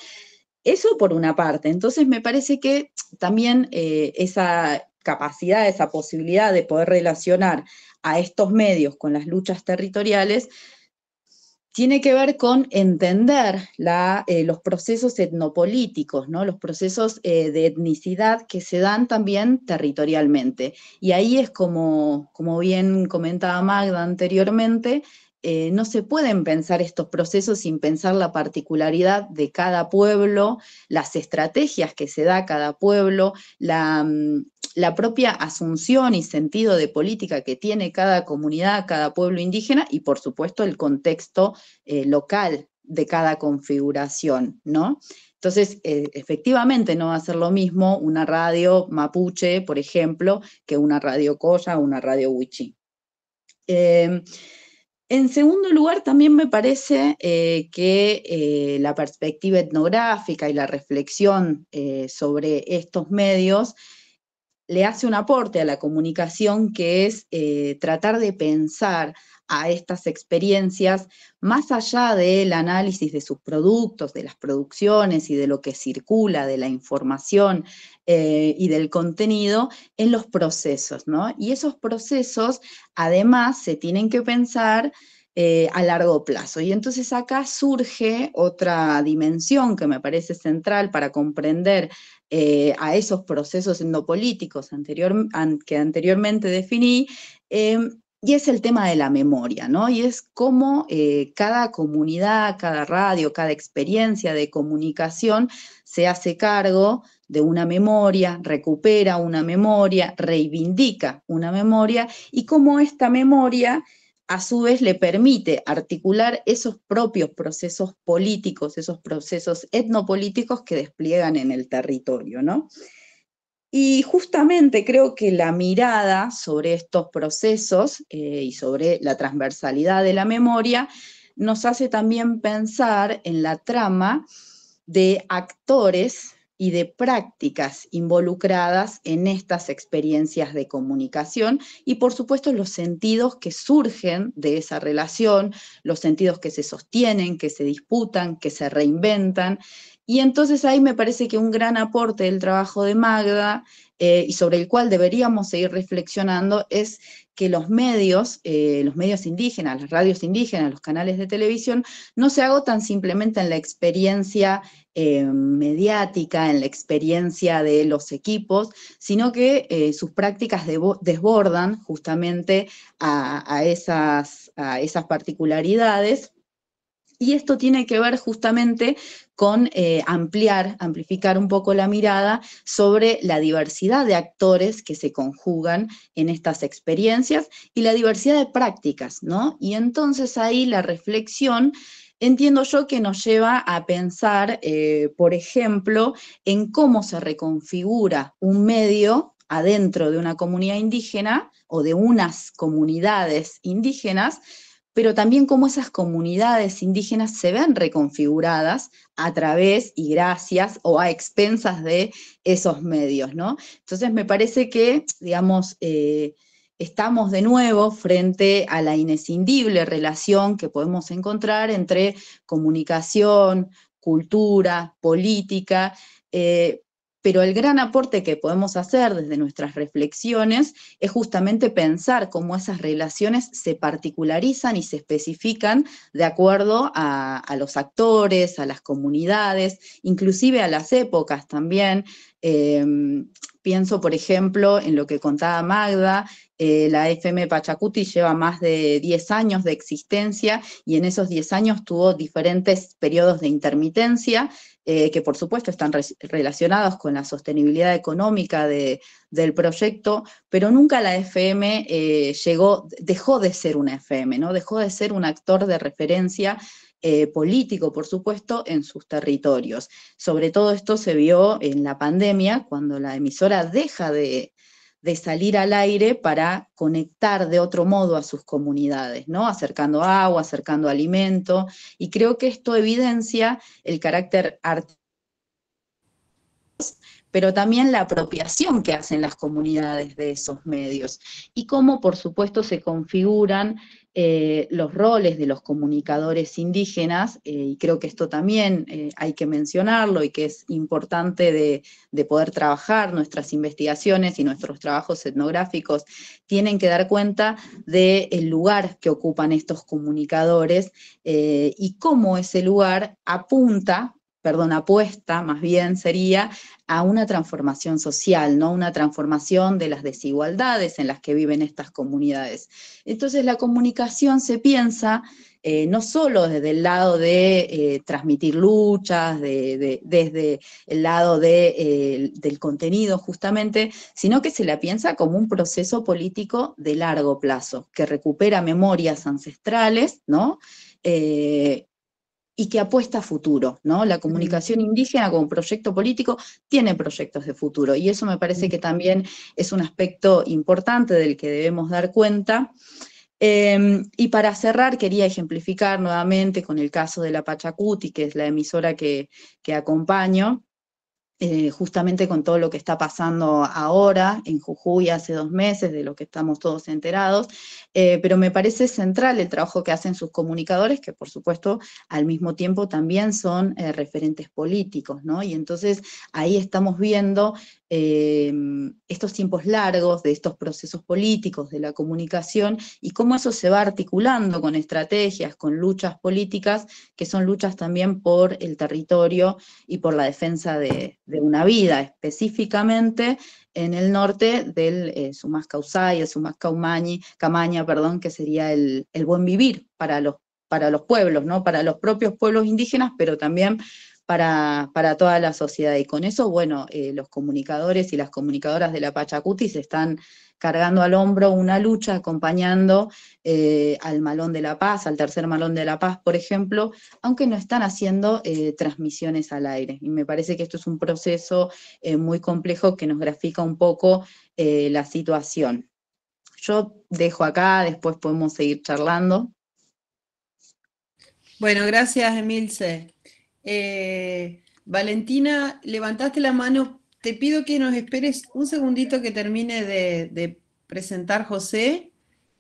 Eso por una parte. Entonces me parece que también eh, esa capacidad, esa posibilidad de poder relacionar a estos medios con las luchas territoriales, tiene que ver con entender eh, los procesos etnopolíticos, ¿no? los procesos eh, de etnicidad que se dan también territorialmente. Y ahí es como, como bien comentaba Magda anteriormente, eh, no se pueden pensar estos procesos sin pensar la particularidad de cada pueblo, las estrategias que se da cada pueblo, la, mm, la propia asunción y sentido de política que tiene cada comunidad, cada pueblo indígena y por supuesto el contexto eh, local de cada configuración, ¿no? Entonces, eh, efectivamente no va a ser lo mismo una radio mapuche, por ejemplo, que una radio coya o una radio wichí. Em, en segundo lugar, también me parece eh, que la perspectiva etnográfica y la reflexión sobre estos medios le hace un aporte a la comunicación que es eh, tratar de pensar a estas experiencias más allá del análisis de sus productos, de las producciones y de lo que circula, de la información eh, y del contenido, en los procesos, ¿no? Y esos procesos además se tienen que pensar eh, a largo plazo. Y entonces acá surge otra dimensión que me parece central para comprender eh, a esos procesos endopolíticos anterior, que anteriormente definí, em, y es el tema de la memoria, ¿no? Y es cómo eh, cada comunidad, cada radio, cada experiencia de comunicación se hace cargo de una memoria, recupera una memoria, reivindica una memoria y cómo esta memoria a su vez le permite articular esos propios procesos políticos, esos procesos etnopolíticos que despliegan en el territorio, ¿no? Y justamente creo que la mirada sobre estos procesos eh, y sobre la transversalidad de la memoria nos hace también pensar en la trama de actores y de prácticas involucradas en estas experiencias de comunicación y por supuesto los sentidos que surgen de esa relación, los sentidos que se sostienen, que se disputan, que se reinventan. Y entonces ahí me parece que un gran aporte del trabajo de Magda eh, y sobre el cual deberíamos seguir reflexionando es que los medios, eh, los medios indígenas, las radios indígenas, los canales de televisión, no se agotan simplemente en la experiencia eh, mediática, en la experiencia de los equipos, sino que eh, sus prácticas desbordan justamente a, esas, particularidades y esto tiene que ver justamente con eh, ampliar, amplificar un poco la mirada sobre la diversidad de actores que se conjugan en estas experiencias y la diversidad de prácticas, ¿no? Y entonces ahí la reflexión entiendo yo que nos lleva a pensar, eh, por ejemplo, en cómo se reconfigura un medio adentro de una comunidad indígena o de unas comunidades indígenas, pero también cómo esas comunidades indígenas se ven reconfiguradas a través y gracias o a expensas de esos medios, ¿no? Entonces me parece que, digamos, eh, estamos de nuevo frente a la inescindible relación que podemos encontrar entre comunicación, cultura, política, eh, pero el gran aporte que podemos hacer desde nuestras reflexiones es justamente pensar cómo esas relaciones se particularizan y se especifican de acuerdo a, los actores, a las comunidades, inclusive a las épocas también. Eh, pienso, por ejemplo, en lo que contaba Magda, eh, la FM Pachacuti lleva más de 10 años de existencia y en esos 10 años tuvo diferentes periodos de intermitencia, eh, que por supuesto están relacionados con la sostenibilidad económica del proyecto, pero nunca la FM eh, llegó, dejó de ser una FM, ¿no? dejó de ser un actor de referencia político, por supuesto, en sus territorios. Sobre todo esto se vio en la pandemia, cuando la emisora deja de, de salir al aire para conectar de otro modo a sus comunidades, ¿no? Acercando agua, acercando alimento, y creo que esto evidencia el carácter artístico pero también la apropiación que hacen las comunidades de esos medios y cómo, por supuesto, se configuran eh, los roles de los comunicadores indígenas, eh, y creo que esto también eh, hay que mencionarlo y que es importante de, poder trabajar, nuestras investigaciones y nuestros trabajos etnográficos tienen que dar cuenta del el lugar que ocupan estos comunicadores y cómo ese lugar apunta perdón, apuesta más bien sería a una transformación social, ¿no? Una transformación de las desigualdades en las que viven estas comunidades. Entonces la comunicación se piensa eh, no solo desde el lado de eh, transmitir luchas, desde el lado de, eh, del contenido justamente, sino que se la piensa como un proceso político de largo plazo, que recupera memorias ancestrales, ¿no? y que apuesta a futuro, ¿no? La comunicación indígena como proyecto político tiene proyectos de futuro y eso me parece que también es un aspecto importante del que debemos dar cuenta. Em, y para cerrar, quería ejemplificar nuevamente con el caso de la Pachacuti, que es la emisora que, que acompaño, eh, justamente con todo lo que está pasando ahora en Jujuy hace dos meses, de lo que estamos todos enterados, eh, pero me parece central el trabajo que hacen sus comunicadores, que por supuesto al mismo tiempo también son eh, referentes políticos, ¿no? Y entonces ahí estamos viendo Em, estos tiempos largos de estos procesos políticos, de la comunicación, y cómo eso se va articulando con estrategias, con luchas políticas, que son luchas también por el territorio y por la defensa de, una vida, específicamente en el norte del eh, Causay, el Sumas Camaña, perdón, que sería el, buen vivir para los, para los pueblos, ¿no? para los propios pueblos indígenas, pero también para, toda la sociedad. Y con eso, bueno, eh, los comunicadores y las comunicadoras de la Pachacuti se están cargando al hombro una lucha, acompañando eh, al Malón de la Paz, al tercer Malón de la Paz, por ejemplo, aunque no están haciendo eh, transmisiones al aire. Y me parece que esto es un proceso muy complejo que nos grafica un poco la situación. Yo dejo acá, después podemos seguir charlando. Bueno, gracias, Emilce.
Eh, Valentina, levantaste la mano. Te pido que nos esperes un segundito que termine de, de presentar José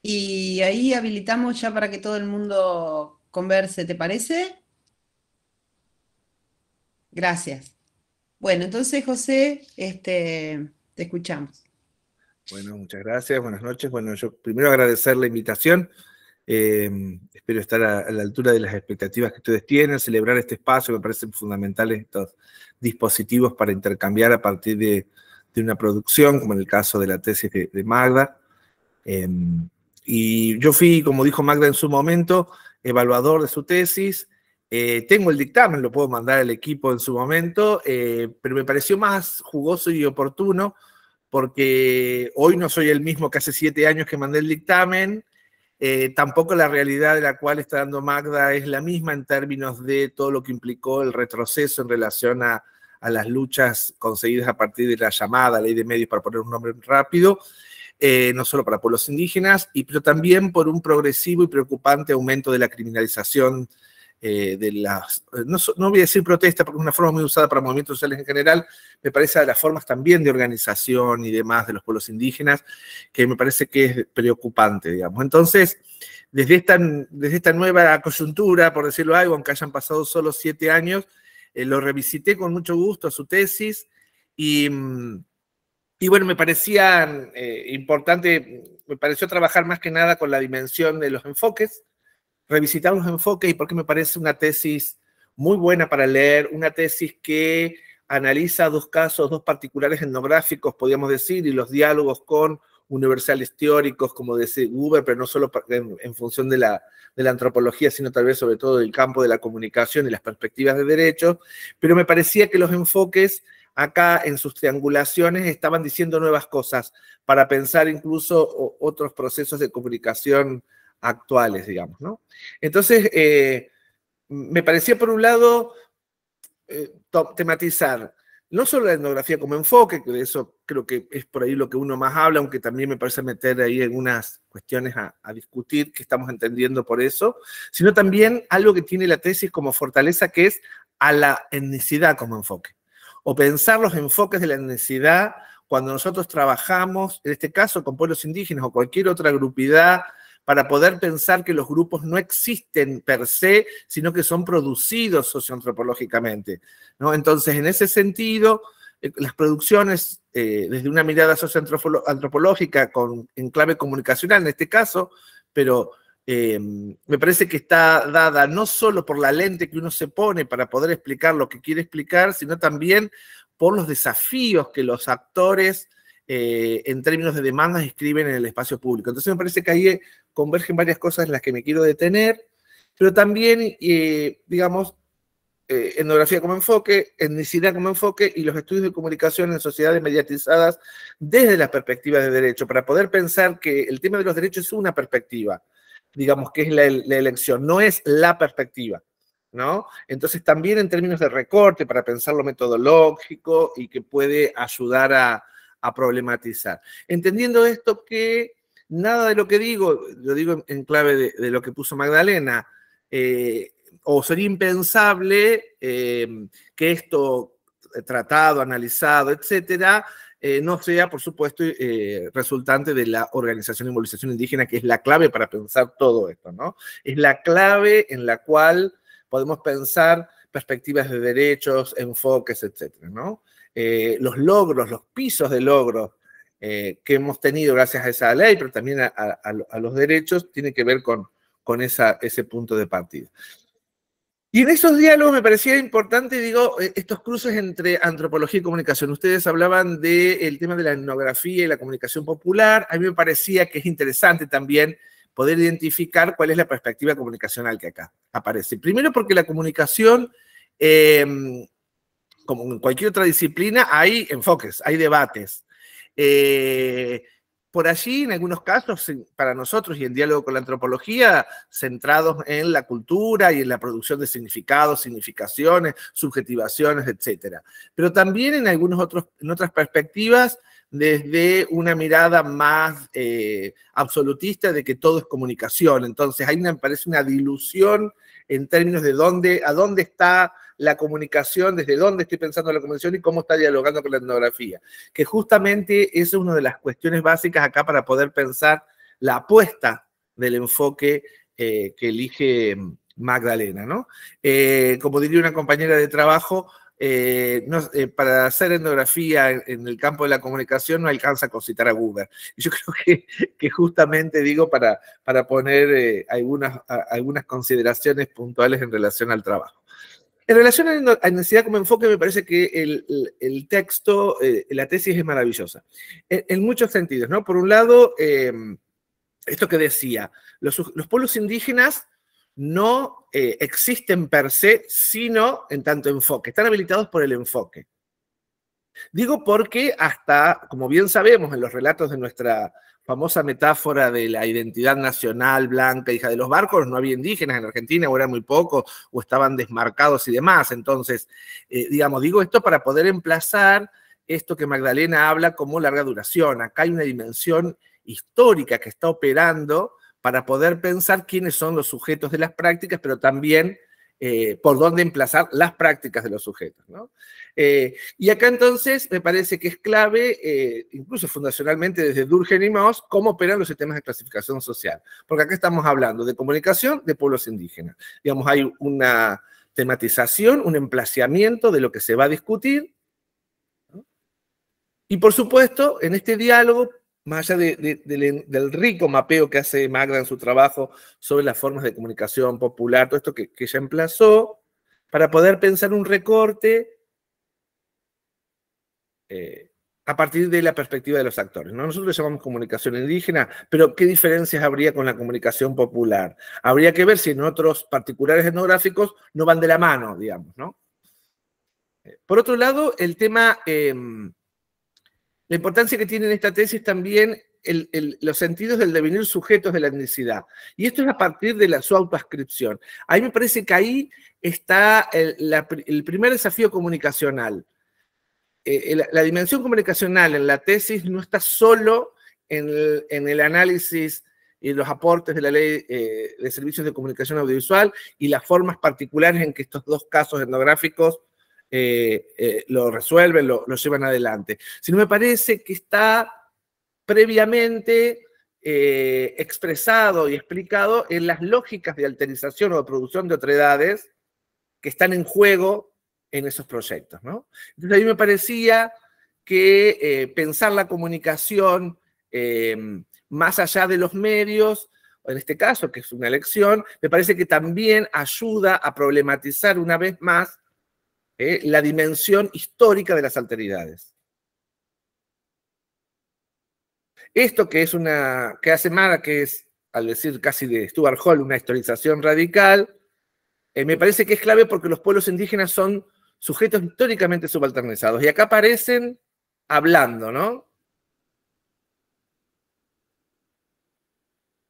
y ahí habilitamos ya para que todo el mundo converse, ¿te parece? Gracias. Bueno, entonces José, este, te escuchamos.
Bueno, muchas gracias, buenas noches. Bueno, yo primero agradecer la invitación Em, espero estar a, la altura de las expectativas que ustedes tienen, celebrar este espacio, me parecen fundamentales estos dispositivos para intercambiar a partir de, una producción, como en el caso de la tesis de, Magda. Em, y yo fui, como dijo Magda en su momento, evaluador de su tesis. Eh, tengo el dictamen, lo puedo mandar al equipo en su momento, eh, pero me pareció más jugoso y oportuno porque hoy no soy el mismo que hace siete años que mandé el dictamen, eh, tampoco la realidad de la cual está dando Magda es la misma en términos de todo lo que implicó el retroceso en relación a, las luchas conseguidas a partir de la llamada ley de medios, para poner un nombre rápido, eh, no solo para pueblos indígenas, y, pero también por un progresivo y preocupante aumento de la criminalización eh, de las, eh, no, voy a decir protesta porque es una forma muy usada para movimientos sociales en general, me parece a las formas también de organización y demás de los pueblos indígenas, que me parece que es preocupante, digamos. Entonces, desde esta, desde esta nueva coyuntura, por decirlo algo, aunque hayan pasado solo siete años, eh, lo revisité con mucho gusto su tesis y, y bueno, me parecía importante, me pareció trabajar más que nada con la dimensión de los enfoques, revisitar los enfoques y porque me parece una tesis muy buena para leer, una tesis que analiza dos casos, dos particulares etnográficos, podríamos decir, y los diálogos con universales teóricos, como decía Uber, pero no solo en, función de la, de la, antropología, sino tal vez sobre todo del campo de la comunicación y las perspectivas de derecho, pero me parecía que los enfoques acá en sus triangulaciones estaban diciendo nuevas cosas para pensar incluso otros procesos de comunicación actuales, digamos, ¿no? Entonces, eh, me parecía por un lado eh, tematizar no solo la etnografía como enfoque, que de eso creo que es por ahí lo que uno más habla, aunque también me parece meter ahí algunas cuestiones a, a, discutir que estamos entendiendo por eso, sino también algo que tiene la tesis como fortaleza, que es a la etnicidad como enfoque, o pensar los enfoques de la etnicidad cuando nosotros trabajamos, en este caso, con pueblos indígenas o cualquier otra grupidad para poder pensar que los grupos no existen per se, sino que son producidos socioantropológicamente. ¿no? Entonces, en ese sentido, eh, las producciones eh, desde una mirada socioantropológica con en clave comunicacional en este caso, pero em, me parece que está dada no solo por la lente que uno se pone para poder explicar lo que quiere explicar, sino también por los desafíos que los actores eh, en términos de demandas escriben en el espacio público. Entonces me parece que ahí eh, convergen varias cosas en las que me quiero detener, pero también, eh, digamos, etnografía como enfoque, etnicidad como enfoque y los estudios de comunicación en sociedades mediatizadas desde la perspectiva de derecho, para poder pensar que el tema de los derechos es una perspectiva, digamos, que es la, la elección, no es la perspectiva. ¿No? Entonces también en términos de recorte, para pensar lo metodológico y que puede ayudar a, a problematizar. Entendiendo esto que nada de lo que digo, lo digo en clave de, lo que puso Magdalena, eh, o sería impensable eh, que esto tratado, analizado, etcétera, eh, no sea, por supuesto, resultante de la organización y movilización indígena, que es la clave para pensar todo esto, ¿no? Es la clave en la cual podemos pensar perspectivas de derechos, enfoques, etcétera, ¿no? Eh, los logros, los pisos de logros eh, que hemos tenido gracias a esa ley, pero también a, los derechos, tiene que ver con, ese punto de partida. Y en esos diálogos me parecía importante, digo, eh, estos cruces entre antropología y comunicación. Ustedes hablaban del tema de la etnografía y la comunicación popular. A mí me parecía que es interesante también poder identificar cuál es la perspectiva comunicacional que acá aparece. Primero porque la comunicación como en cualquier otra disciplina, hay enfoques, hay debates. Eh, por allí, en algunos casos, para nosotros y en diálogo con la antropología, centrados en la cultura y en la producción de significados, significaciones, subjetivaciones, etc. Pero también en algunos otros, en otras perspectivas, desde una mirada más eh, absolutista de que todo es comunicación. Entonces, ahí me parece una dilución en términos de dónde, a dónde está la comunicación, desde dónde estoy pensando la comunicación y cómo está dialogando con la etnografía. Que justamente es una de las cuestiones básicas acá para poder pensar la apuesta del enfoque eh, que elige mm, Magdalena, ¿no? Eh, como diría una compañera de trabajo, eh, para hacer etnografía en, el campo de la comunicación no alcanza a citar a Google. Yo creo que, justamente digo para, para poner algunas, algunas consideraciones puntuales en relación al trabajo. En relación a la necesidad como enfoque, me parece que el, texto, eh, la tesis es maravillosa, en, muchos sentidos, ¿no? Por un lado, eh, esto que decía, los, pueblos indígenas no eh, existen per se, sino en tanto enfoque, están habilitados por el enfoque. Digo porque hasta, como bien sabemos en los relatos de nuestra famosa metáfora de la identidad nacional blanca, hija de los barcos, no había indígenas en Argentina, o eran muy pocos, o estaban desmarcados y demás. Entonces, eh, digamos, digo esto para poder emplazar esto que Magdalena habla como larga duración. Acá hay una dimensión histórica que está operando para poder pensar quiénes son los sujetos de las prácticas, pero también eh, por dónde emplazar las prácticas de los sujetos. Eh, y acá entonces me parece que es clave, eh, incluso fundacionalmente desde Durgen y Maos, cómo operan los sistemas de clasificación social. Porque acá estamos hablando de comunicación de pueblos indígenas. Digamos, hay una tematización, un emplazamiento de lo que se va a discutir. Y por supuesto, en este diálogo más allá del rico mapeo que hace Magda en su trabajo sobre las formas de comunicación popular, todo esto que, ella emplazó, para poder pensar un recorte eh, a partir de la perspectiva de los actores. ¿no? Nosotros llamamos comunicación indígena, pero ¿qué diferencias habría con la comunicación popular? Habría que ver si en otros particulares etnográficos no van de la mano, digamos, ¿no? Eh, por otro lado, el tema... Em, la importancia que tiene en esta tesis también los sentidos del devenir sujetos de la etnicidad. Y esto es a partir de la, su autoascripción. Ahí me parece que ahí está el, primer desafío comunicacional. Eh, eh, la, dimensión comunicacional en la tesis no está solo en el, análisis y los aportes de la ley eh, de servicios de comunicación audiovisual y las formas particulares en que estos dos casos etnográficos eh, eh, lo resuelven, lo, llevan adelante, sino me parece que está previamente eh, expresado y explicado en las lógicas de alterización o de producción de otredades que están en juego en esos proyectos. ¿no? Entonces a mí me parecía que pensar la comunicación em, más allá de los medios, en este caso, que es una elección, me parece que también ayuda a problematizar una vez más ¿eh? la dimensión histórica de las alteridades. Esto que es una, que hace Mara, que es, al decir casi de Stuart Hall, una historización radical, eh, me parece que es clave porque los pueblos indígenas son sujetos históricamente subalternizados. Y acá aparecen hablando, ¿no?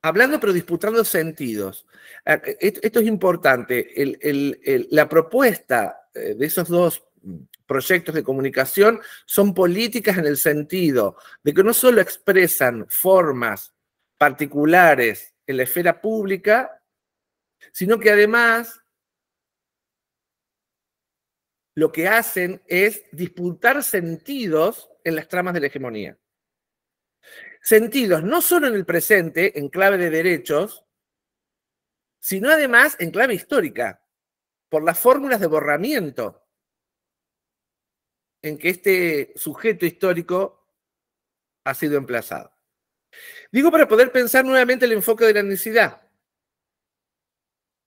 Hablando pero disputando sentidos. Ah, e, esto es importante. la propuesta eh, de esos dos proyectos de comunicación son políticas en el sentido de que no solo expresan formas particulares en la esfera pública, sino que además lo que hacen es disputar sentidos en las tramas de la hegemonía. Sentidos no solo en el presente, en clave de derechos, sino además en clave histórica por las fórmulas de borramiento en que este sujeto histórico ha sido emplazado. Digo para poder pensar nuevamente el enfoque de la etnicidad.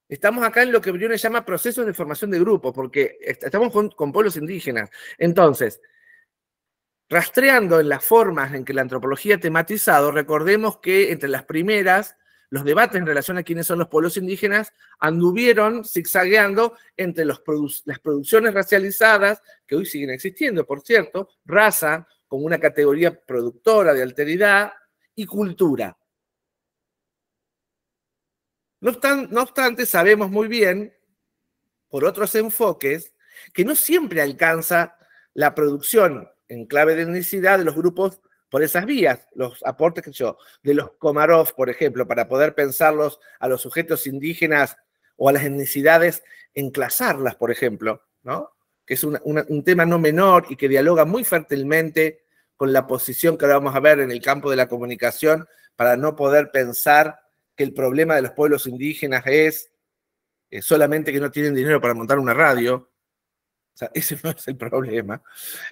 Estamos acá en lo que Briones llama procesos de formación de grupos, porque estamos con, con pueblos indígenas. Entonces, rastreando en las formas en que la antropología ha tematizado, recordemos que entre las primeras los debates en relación a quiénes son los pueblos indígenas anduvieron zigzagueando entre las producciones racializadas, que hoy siguen existiendo, por cierto, raza como una categoría productora de alteridad, y cultura. No obstante, no obstante, sabemos muy bien, por otros enfoques, que no siempre alcanza la producción en clave de etnicidad de los grupos por esas vías, los aportes que yo, de los Komarov, por ejemplo, para poder pensarlos a los sujetos indígenas o a las etnicidades, enclasarlas, por ejemplo, ¿no? que es un tema no menor y que dialoga muy fértilmente con la posición que ahora vamos a ver en el campo de la comunicación para no poder pensar que el problema de los pueblos indígenas es eh, solamente que no tienen dinero para montar una radio, o sea, ese no es el problema.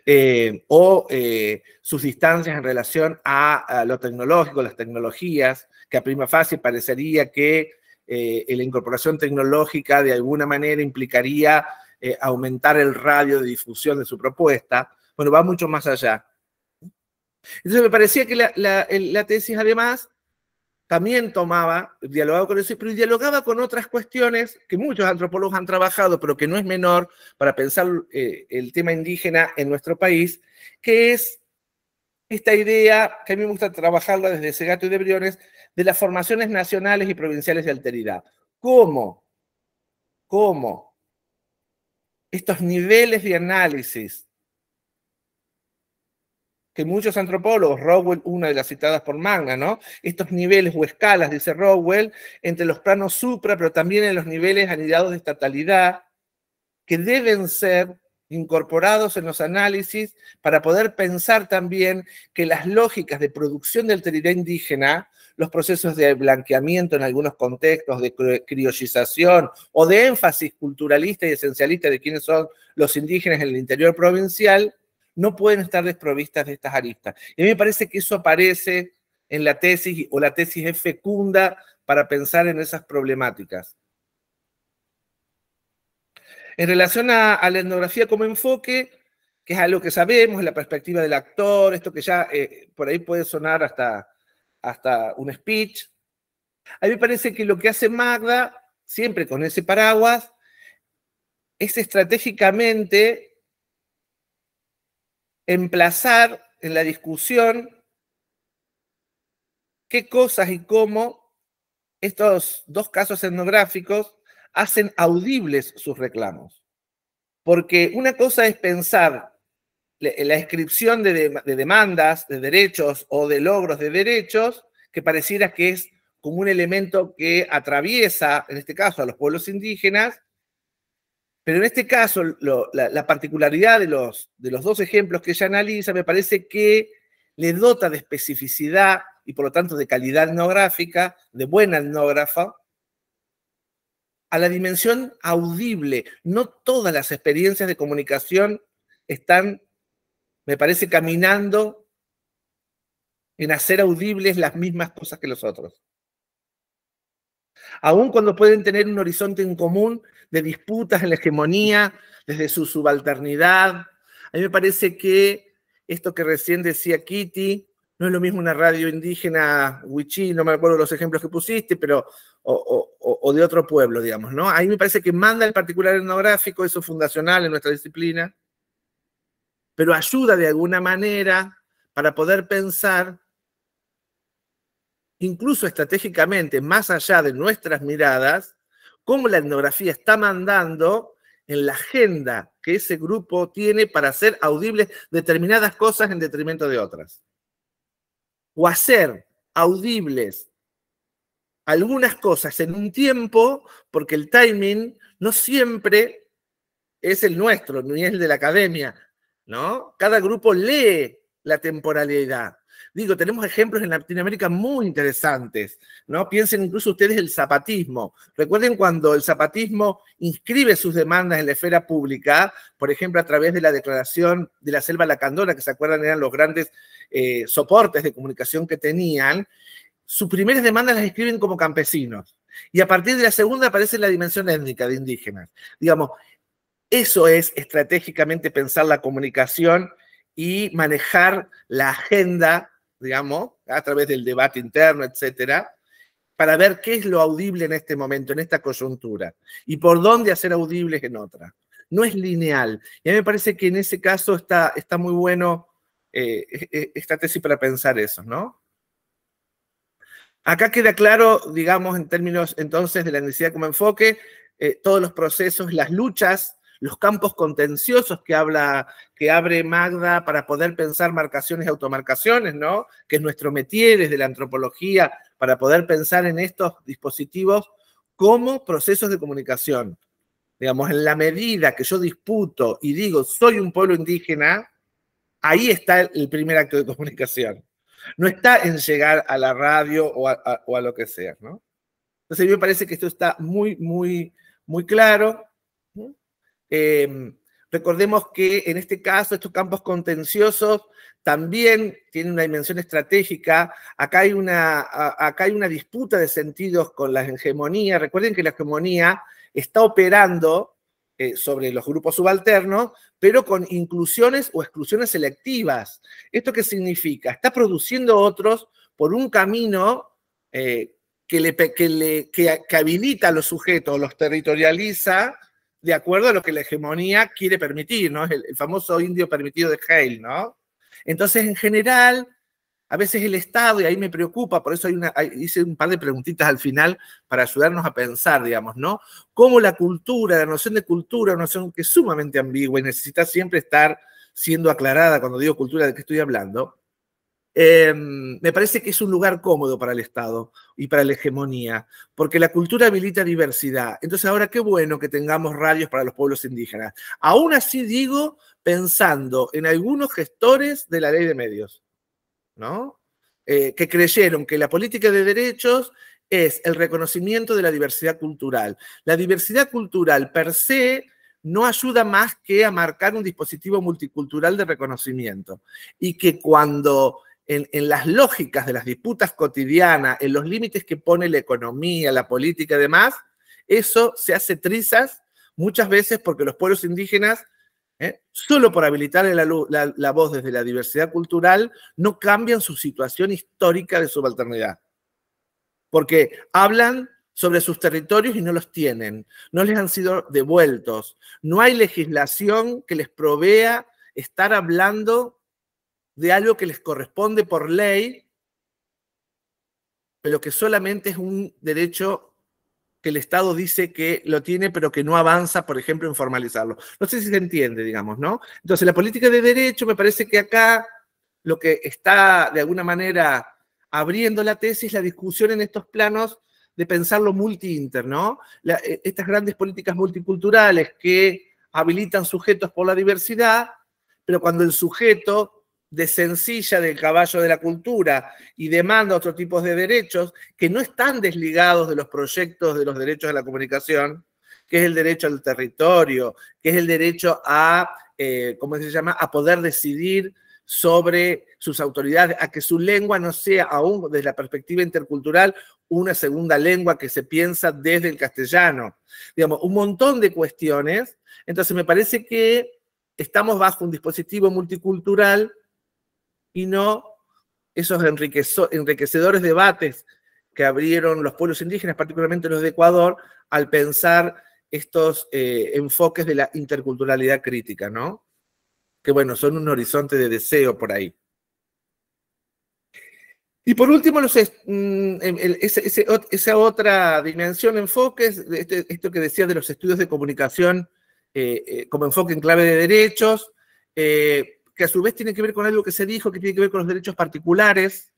Eh, o eh, sus distancias en relación a, lo tecnológico, las tecnologías, que a prima fase parecería que eh, la incorporación tecnológica de alguna manera implicaría aumentar el radio de difusión de su propuesta. Bueno, va mucho más allá. Entonces me parecía que la, la, la tesis además también tomaba, dialogaba con eso, pero dialogaba con otras cuestiones que muchos antropólogos han trabajado, pero que no es menor para pensar eh, el tema indígena en nuestro país, que es esta idea, que a mí me gusta trabajarla desde Segato y de Briones, de las formaciones nacionales y provinciales de alteridad. ¿Cómo? ¿Cómo? Estos niveles de análisis muchos antropólogos, Rowell, una de las citadas por Magna, ¿no? Estos niveles o escalas, dice Rowell, entre los planos supra, pero también en los niveles anidados de estatalidad, que deben ser incorporados en los análisis para poder pensar también que las lógicas de producción del territorio indígena, los procesos de blanqueamiento en algunos contextos, de criollización o de énfasis culturalista y esencialista de quiénes son los indígenas en el interior provincial, no pueden estar desprovistas de estas aristas. Y a mí me parece que eso aparece en la tesis o la tesis es fecunda para pensar en esas problemáticas. En relación a, la etnografía como enfoque, que es algo que sabemos, la perspectiva del actor, esto que ya eh, por ahí puede sonar hasta, hasta un speech. A mí me parece que lo que hace Magda, siempre con ese paraguas, es estratégicamente emplazar en la discusión qué cosas y cómo estos dos casos etnográficos hacen audibles sus reclamos. Porque una cosa es pensar en la descripción de, demandas, de derechos o de logros de derechos, que pareciera que es como un elemento que atraviesa, en este caso, a los pueblos indígenas, pero en este caso, la, particularidad de los, de los dos ejemplos que ella analiza me parece que le dota de especificidad y por lo tanto de calidad etnográfica, de buena etnógrafa, a la dimensión audible. No todas las experiencias de comunicación están, me parece, caminando en hacer audibles las mismas cosas que los otros. Aun cuando pueden tener un horizonte en común, de disputas en la hegemonía, desde su subalternidad. A mí me parece que esto que recién decía Kitty, no es lo mismo una radio indígena, wichí, no me acuerdo los ejemplos que pusiste, pero o, de otro pueblo, digamos, ¿no? Ahí me parece que manda el particular etnográfico, eso es fundacional en nuestra disciplina, pero ayuda de alguna manera para poder pensar, incluso estratégicamente, más allá de nuestras miradas, cómo la etnografía está mandando en la agenda que ese grupo tiene para hacer audibles determinadas cosas en detrimento de otras. O hacer audibles algunas cosas en un tiempo, porque el timing no siempre es el nuestro, ni es el de la academia, ¿no? Cada grupo lee la temporalidad. Digo, tenemos ejemplos en Latinoamérica muy interesantes, ¿no? Piensen incluso ustedes el zapatismo. Recuerden cuando el zapatismo inscribe sus demandas en la esfera pública, por ejemplo, a través de la declaración de la Selva Lacandona, que se acuerdan eran los grandes eh, soportes de comunicación que tenían, sus primeras demandas las escriben como campesinos. Y a partir de la segunda aparece la dimensión étnica de indígenas. Digamos, eso es estratégicamente pensar la comunicación y manejar la agenda digamos, a través del debate interno, etcétera, para ver qué es lo audible en este momento, en esta coyuntura, y por dónde hacer audibles en otra. No es lineal. Y a mí me parece que en ese caso está, está muy bueno eh, e, e, esta tesis para pensar eso, ¿no? Acá queda claro, digamos, en términos entonces de la necesidad como enfoque, eh, todos los procesos, las luchas los campos contenciosos que habla, que abre Magda para poder pensar marcaciones y automarcaciones, ¿no? Que es nuestro metier desde la antropología, para poder pensar en estos dispositivos como procesos de comunicación. Digamos, en la medida que yo disputo y digo, soy un pueblo indígena, ahí está el, primer acto de comunicación. No está en llegar a la radio o a, o a lo que sea, ¿no? Entonces, a mí me parece que esto está muy, muy, muy claro. Em, recordemos que en este caso estos campos contenciosos también tienen una dimensión estratégica. Acá hay una, hay una disputa de sentidos con la hegemonía. Recuerden que la hegemonía está operando eh, sobre los grupos subalternos, pero con inclusiones o exclusiones selectivas. ¿Esto qué significa? Está produciendo otros por un camino eh, que, le, que, que habilita a los sujetos, los territorializa de acuerdo a lo que la hegemonía quiere permitir, ¿no? El, famoso indio permitido de Hale, ¿no? Entonces, en general, a veces el Estado, y ahí me preocupa, por eso hice un par de preguntitas al final para ayudarnos a pensar, digamos, ¿no? Cómo la cultura, la noción de cultura, una noción que es sumamente ambigua y necesita siempre estar siendo aclarada, cuando digo cultura, ¿de qué estoy hablando? Em, me parece que es un lugar cómodo para el Estado y para la hegemonía, porque la cultura habilita diversidad. Entonces ahora qué bueno que tengamos radios para los pueblos indígenas. Aún así digo, pensando en algunos gestores de la ley de medios, ¿no? Eh, que creyeron que la política de derechos es el reconocimiento de la diversidad cultural. La diversidad cultural per se no ayuda más que a marcar un dispositivo multicultural de reconocimiento y que cuando en, las lógicas de las disputas cotidianas, en los límites que pone la economía, la política y demás, eso se hace trizas muchas veces porque los pueblos indígenas, ¿eh? solo por habilitar la, la, voz desde la diversidad cultural, no cambian su situación histórica de subalternidad. Porque hablan sobre sus territorios y no los tienen, no les han sido devueltos, no hay legislación que les provea estar hablando de algo que les corresponde por ley, pero que solamente es un derecho que el Estado dice que lo tiene, pero que no avanza, por ejemplo, en formalizarlo. No sé si se entiende, digamos, ¿no? Entonces, la política de derecho me parece que acá lo que está, de alguna manera, abriendo la tesis, la discusión en estos planos de pensarlo multi-inter, ¿no? Eh, estas grandes políticas multiculturales que habilitan sujetos por la diversidad, pero cuando el sujeto de sencilla del caballo de la cultura y demanda otros tipos de derechos que no están desligados de los proyectos de los derechos de la comunicación, que es el derecho al territorio, que es el derecho a, eh, ¿cómo se llama?, a poder decidir sobre sus autoridades, a que su lengua no sea, aún desde la perspectiva intercultural, una segunda lengua que se piensa desde el castellano. Digamos, un montón de cuestiones. Entonces, me parece que estamos bajo un dispositivo multicultural y no esos enriquecedores debates que abrieron los pueblos indígenas, particularmente los de Ecuador, al pensar estos eh, enfoques de la interculturalidad crítica, ¿no? Que bueno, son un horizonte de deseo por ahí. Y por último, los, mm, em, esa otra dimensión, enfoques, este, esto que decía de los estudios de comunicación eh, eh, como enfoque en clave de derechos, que a su vez tiene que ver con algo que se dijo, que tiene que ver con los derechos particulares,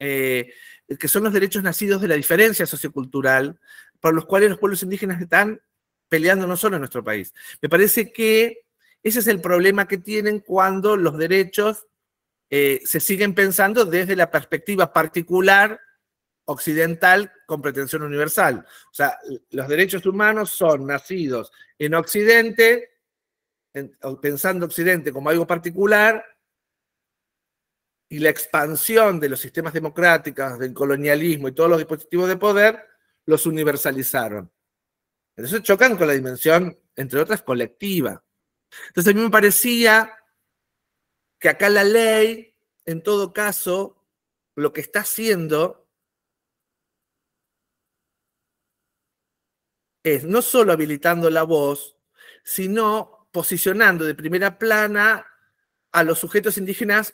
eh, que son los derechos nacidos de la diferencia sociocultural, por los cuales los pueblos indígenas están peleando no solo en nuestro país. Me parece que ese es el problema que tienen cuando los derechos eh, se siguen pensando desde la perspectiva particular occidental con pretensión universal. O sea, los derechos humanos son nacidos en Occidente pensando Occidente como algo particular y la expansión de los sistemas democráticos, del colonialismo y todos los dispositivos de poder los universalizaron. Entonces chocan con la dimensión, entre otras, colectiva. Entonces a mí me parecía que acá la ley, en todo caso, lo que está haciendo es no solo habilitando la voz, sino posicionando de primera plana a los sujetos indígenas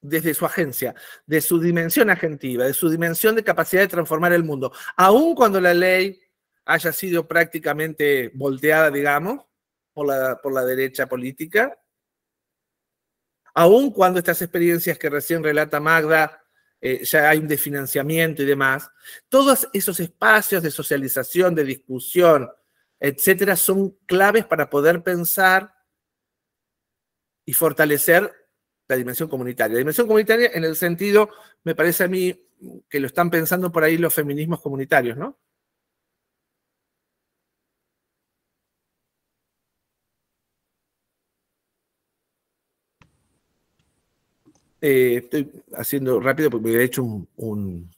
desde su agencia, de su dimensión agentiva, de su dimensión de capacidad de transformar el mundo, aun cuando la ley haya sido prácticamente volteada, digamos, por la, por la derecha política, aun cuando estas experiencias que recién relata Magda, eh, ya hay un desfinanciamiento y demás, todos esos espacios de socialización, de discusión, etcétera, son claves para poder pensar y fortalecer la dimensión comunitaria. La dimensión comunitaria en el sentido, me parece a mí, que lo están pensando por ahí los feminismos comunitarios, ¿no? Eh, estoy haciendo rápido porque me he hecho un, un...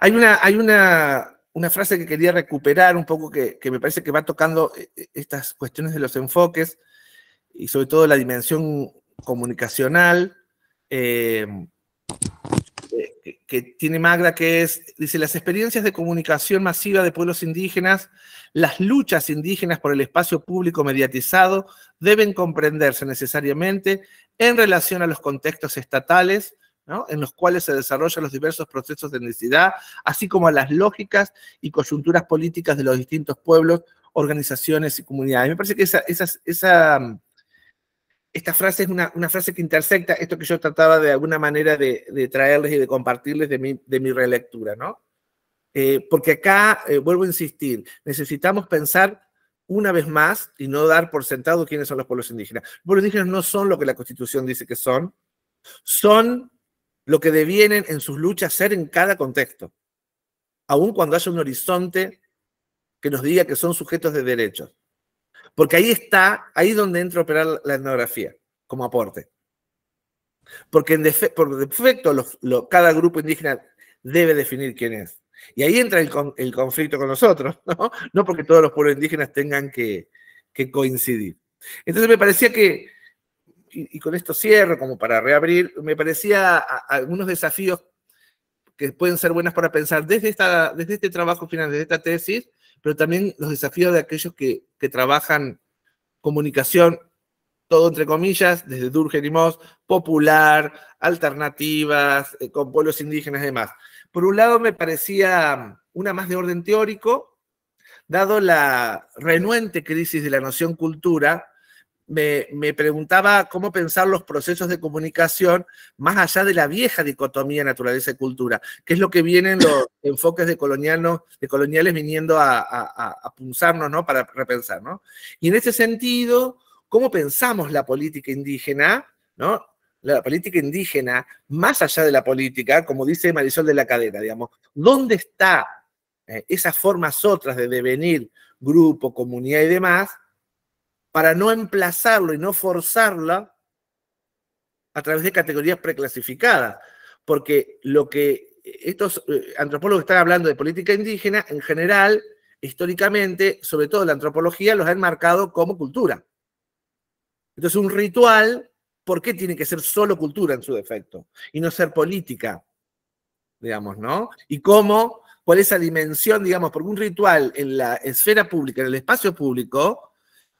Hay una, hay una una frase que quería recuperar un poco, que, me parece que va tocando eh, eh, estas cuestiones de los enfoques y sobre todo la dimensión comunicacional eh, que tiene Magda, que es, dice, las experiencias de comunicación masiva de pueblos indígenas, las luchas indígenas por el espacio público mediatizado deben comprenderse necesariamente en relación a los contextos estatales en los cuales se desarrollan los diversos procesos de necesidad, así como las lógicas y coyunturas políticas de los distintos pueblos, organizaciones y comunidades. Me parece que esa, esa, mm, esta frase es una, frase que intersecta esto que yo trataba de alguna manera de, traerles y de compartirles de mi, de mi relectura, ¿no? Eh, porque acá, eh, vuelvo a insistir, necesitamos pensar una vez más y no dar por sentado quiénes son los pueblos indígenas. Los pueblos indígenas no son lo que la Constitución dice que son, son lo que devienen en sus luchas ser en cada contexto, aun cuando haya un horizonte que nos diga que son sujetos de derechos. Porque ahí está, ahí es donde entra a operar la etnografía, como aporte. Porque en por defecto cada grupo indígena debe definir quién es. Y ahí entra el, el conflicto con nosotros, ¿no? No porque todos los pueblos indígenas tengan que coincidir. Entonces me parecía que y, con esto cierro, como para reabrir, me parecía algunos desafíos que pueden ser buenas para pensar desde, esta, desde este trabajo final, desde esta tesis, pero también los desafíos de aquellos que, trabajan comunicación, todo entre comillas, desde Durgen y Moss, popular, alternativas, eh, con pueblos indígenas y demás. Por un lado me parecía una más de orden teórico, dado la renuente crisis de la noción cultura, me, preguntaba cómo pensar los procesos de comunicación más allá de la vieja dicotomía naturaleza y cultura, que es lo que vienen los enfoques de, de coloniales viniendo a, punzarnos, Para repensar, ¿no? Y en ese sentido, ¿cómo pensamos la política indígena, ¿no? la política indígena, más allá de la política, como dice Marisol de la Cadena, digamos, ¿dónde está eh, esas formas otras de devenir grupo, comunidad y demás para no emplazarlo y no forzarla a través de categorías preclasificadas, porque lo que estos eh, antropólogos están hablando de política indígena, en general, históricamente, sobre todo la antropología, los han marcado como cultura. Entonces, un ritual, ¿por qué tiene que ser solo cultura en su defecto? Y no ser política, digamos, ¿no? Y cómo, cuál es esa dimensión, digamos, porque un ritual en la esfera pública, en el espacio público,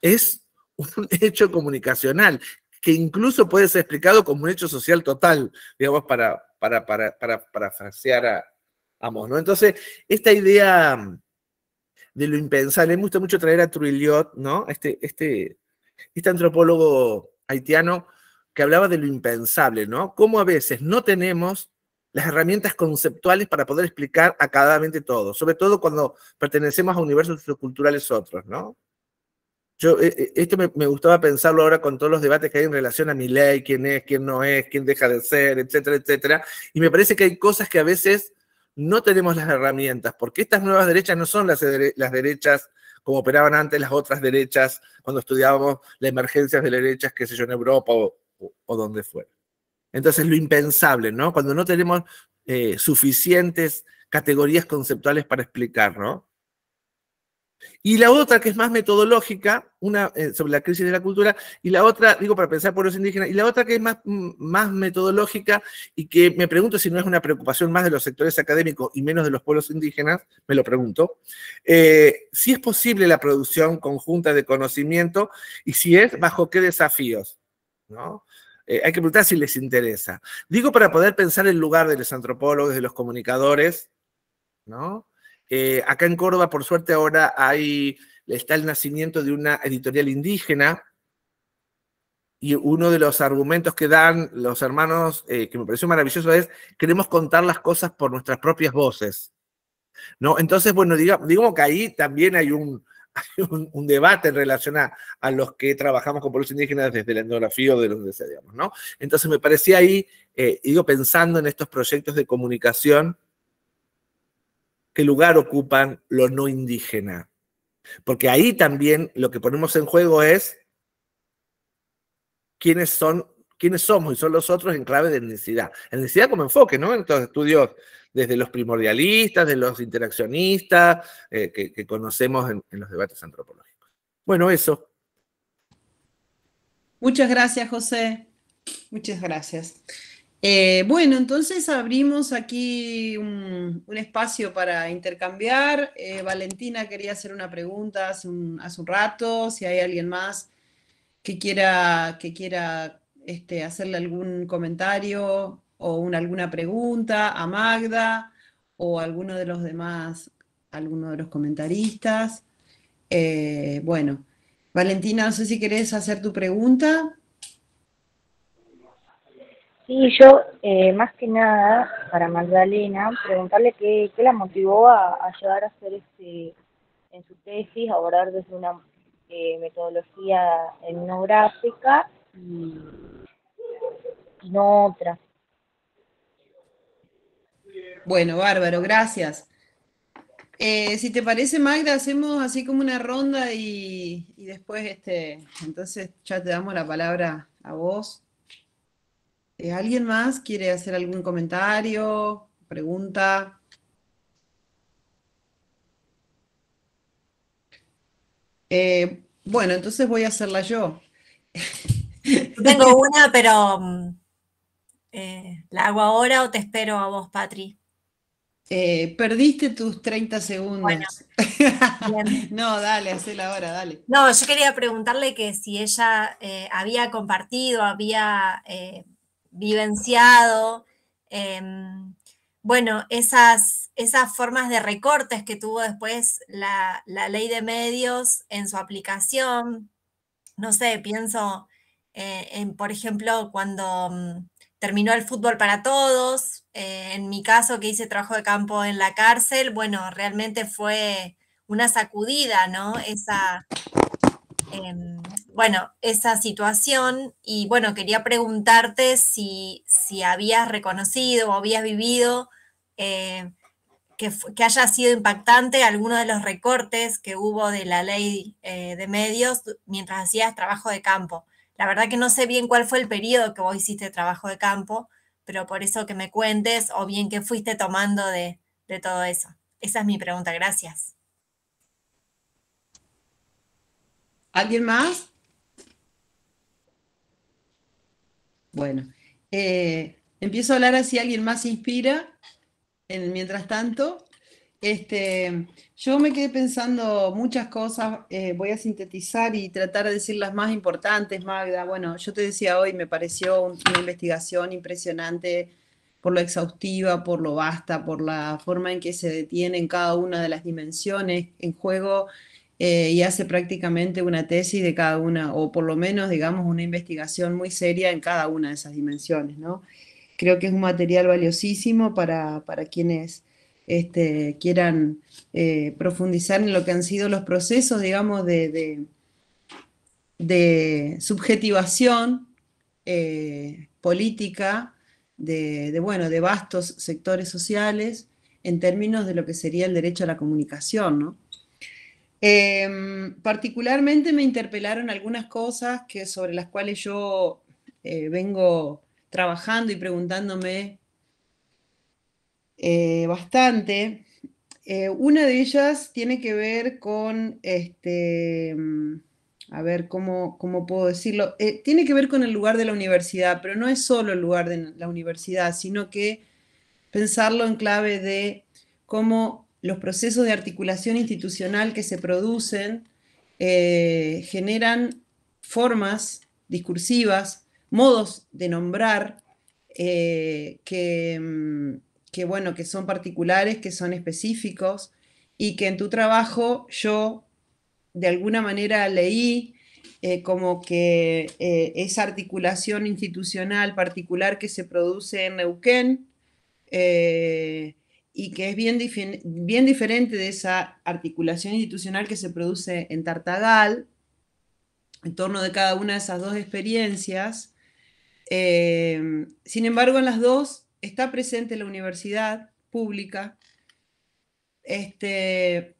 es un hecho comunicacional que incluso puede ser explicado como un hecho social total, digamos, para, para, para, para frasear a, a Entonces, esta idea mm, de lo impensable, me gusta mucho traer a Truillot, ¿no? Este, este, este antropólogo haitiano que hablaba de lo impensable, ¿no? Cómo a veces no tenemos las herramientas conceptuales para poder explicar acabadamente todo, sobre todo cuando pertenecemos a universos culturales otros, ¿no? Eh, eh, esto me, gustaba pensarlo ahora con todos los debates que hay en relación a mi ley, quién es, quién no es, quién deja de ser, etcétera, etcétera. Y me parece que hay cosas que a veces no tenemos las herramientas, porque estas nuevas derechas no son las, las derechas como operaban antes las otras derechas cuando estudiábamos las emergencias de derechas, qué sé yo, en Europa o, donde fuera. Entonces, lo impensable, ¿no? Cuando no tenemos eh, suficientes categorías conceptuales para explicar, ¿no? Y la otra, que es más metodológica, una eh, sobre la crisis de la cultura, y la otra, digo, para pensar pueblos indígenas, y la otra que es más, metodológica y que me pregunto si no es una preocupación más de los sectores académicos y menos de los pueblos indígenas, me lo pregunto, eh, si es posible la producción conjunta de conocimiento y si es, bajo qué desafíos, ¿no? Eh, hay que preguntar si les interesa. Digo para poder pensar el lugar de los antropólogos, de los comunicadores, ¿no? Eh, acá en Córdoba, por suerte, ahora hay, está el nacimiento de una editorial indígena. Y uno de los argumentos que dan los hermanos, eh, que me pareció maravilloso, es queremos contar las cosas por nuestras propias voces. ¿no? Entonces, bueno, digo que ahí también hay un, debate en relación a, los que trabajamos con pueblos indígenas desde la etnografía o de donde sea, ¿no? Entonces me parecía ahí, eh, digo, pensando en estos proyectos de comunicación lugar ocupan lo no indígena. Porque ahí también lo que ponemos en juego es quiénes son, quiénes somos y son los otros en clave de etnicidad. necesidad como enfoque, ¿no? En los estudios desde los primordialistas, de los interaccionistas, eh, que, conocemos en los debates antropológicos. Bueno, eso. Muchas
gracias, José. Muchas gracias. Eh, bueno, entonces abrimos aquí un, espacio para intercambiar. Eh, Valentina quería hacer una pregunta hace un, rato, si hay alguien más que quiera, que quiera este, hacerle algún comentario o alguna pregunta a Magda o a alguno de los demás, alguno de los comentaristas. Eh, bueno, Valentina, no sé si querés hacer tu pregunta. Y yo eh, más que nada para
Magdalena, preguntarle qué, qué la motivó a, a, llegar a hacer este, en su tesis, abordar desde una eh, metodología etnográfica
y, no otra. Bueno, bárbaro, gracias. Eh, si te parece, Magda, hacemos así como una ronda y, y después, este, entonces ya te damos la palabra a vos. Eh, ¿Alguien más quiere hacer algún comentario, pregunta? Eh, bueno, entonces voy a hacerla yo. tengo una, pero mm,
eh, ¿la hago ahora o te espero a
vos, Patri? perdiste tus 30 segundos.
no, dale, hacela ahora, dale. No, yo quería preguntarle que si ella había compartido, había vivenciado. Em, bueno, esas, esas formas de recortes que tuvo después la, ley de medios en su aplicación. No sé, pienso eh, en, por ejemplo, cuando mm, terminó el fútbol para todos, eh, en mi caso que hice trabajo de campo en la cárcel, bueno, realmente fue una sacudida, ¿no? Esa, em, bueno, esa situación y bueno, quería preguntarte si, habías reconocido o habías vivido eh, que, haya sido impactante alguno de los recortes que hubo de la ley eh, de medios mientras hacías trabajo de campo. La verdad que no sé bien cuál fue el periodo que vos hiciste trabajo de campo, pero por eso que me cuentes o bien qué fuiste tomando de, de todo eso. Esa es mi pregunta, gracias.
¿Alguien más? Bueno, eh, empiezo a hablar así alguien más inspira. En, mientras tanto, este, yo me quedé pensando muchas cosas, eh, voy a sintetizar y tratar de decir las más importantes, Magda. Bueno, yo te decía hoy, me pareció una investigación impresionante por lo exhaustiva, por lo vasta, por la forma en que se detiene cada una de las dimensiones en juego, eh, y hace prácticamente una tesis de cada una, o por lo menos, digamos, una investigación muy seria en cada una de esas dimensiones, ¿no? Creo que es un material valiosísimo para, quienes este, quieran eh, profundizar en lo que han sido los procesos, digamos, de, de, subjetivación eh, política de, de, bueno, de vastos sectores sociales en términos de lo que sería el derecho a la comunicación, ¿no? Em, particularmente me interpelaron algunas cosas que, sobre las cuales yo eh, vengo trabajando y preguntándome eh, bastante. Eh, una de ellas tiene que ver con, este, mm, a ver, ¿cómo, cómo puedo decirlo? tiene que ver con el lugar de la universidad, pero no es solo el lugar de la universidad, sino que pensarlo en clave de cómo los procesos de articulación institucional que se producen eh, generan formas discursivas, modos de nombrar eh, mm, que, bueno, que son particulares, que son específicos, y que en tu trabajo yo de alguna manera leí eh, como que esa articulación institucional particular que se produce en Neuquén, y que es bien, diferente de esa articulación institucional que se produce en Tartagal, en torno de cada una de esas dos experiencias. Eh, sin embargo, en las dos está presente la universidad pública, este,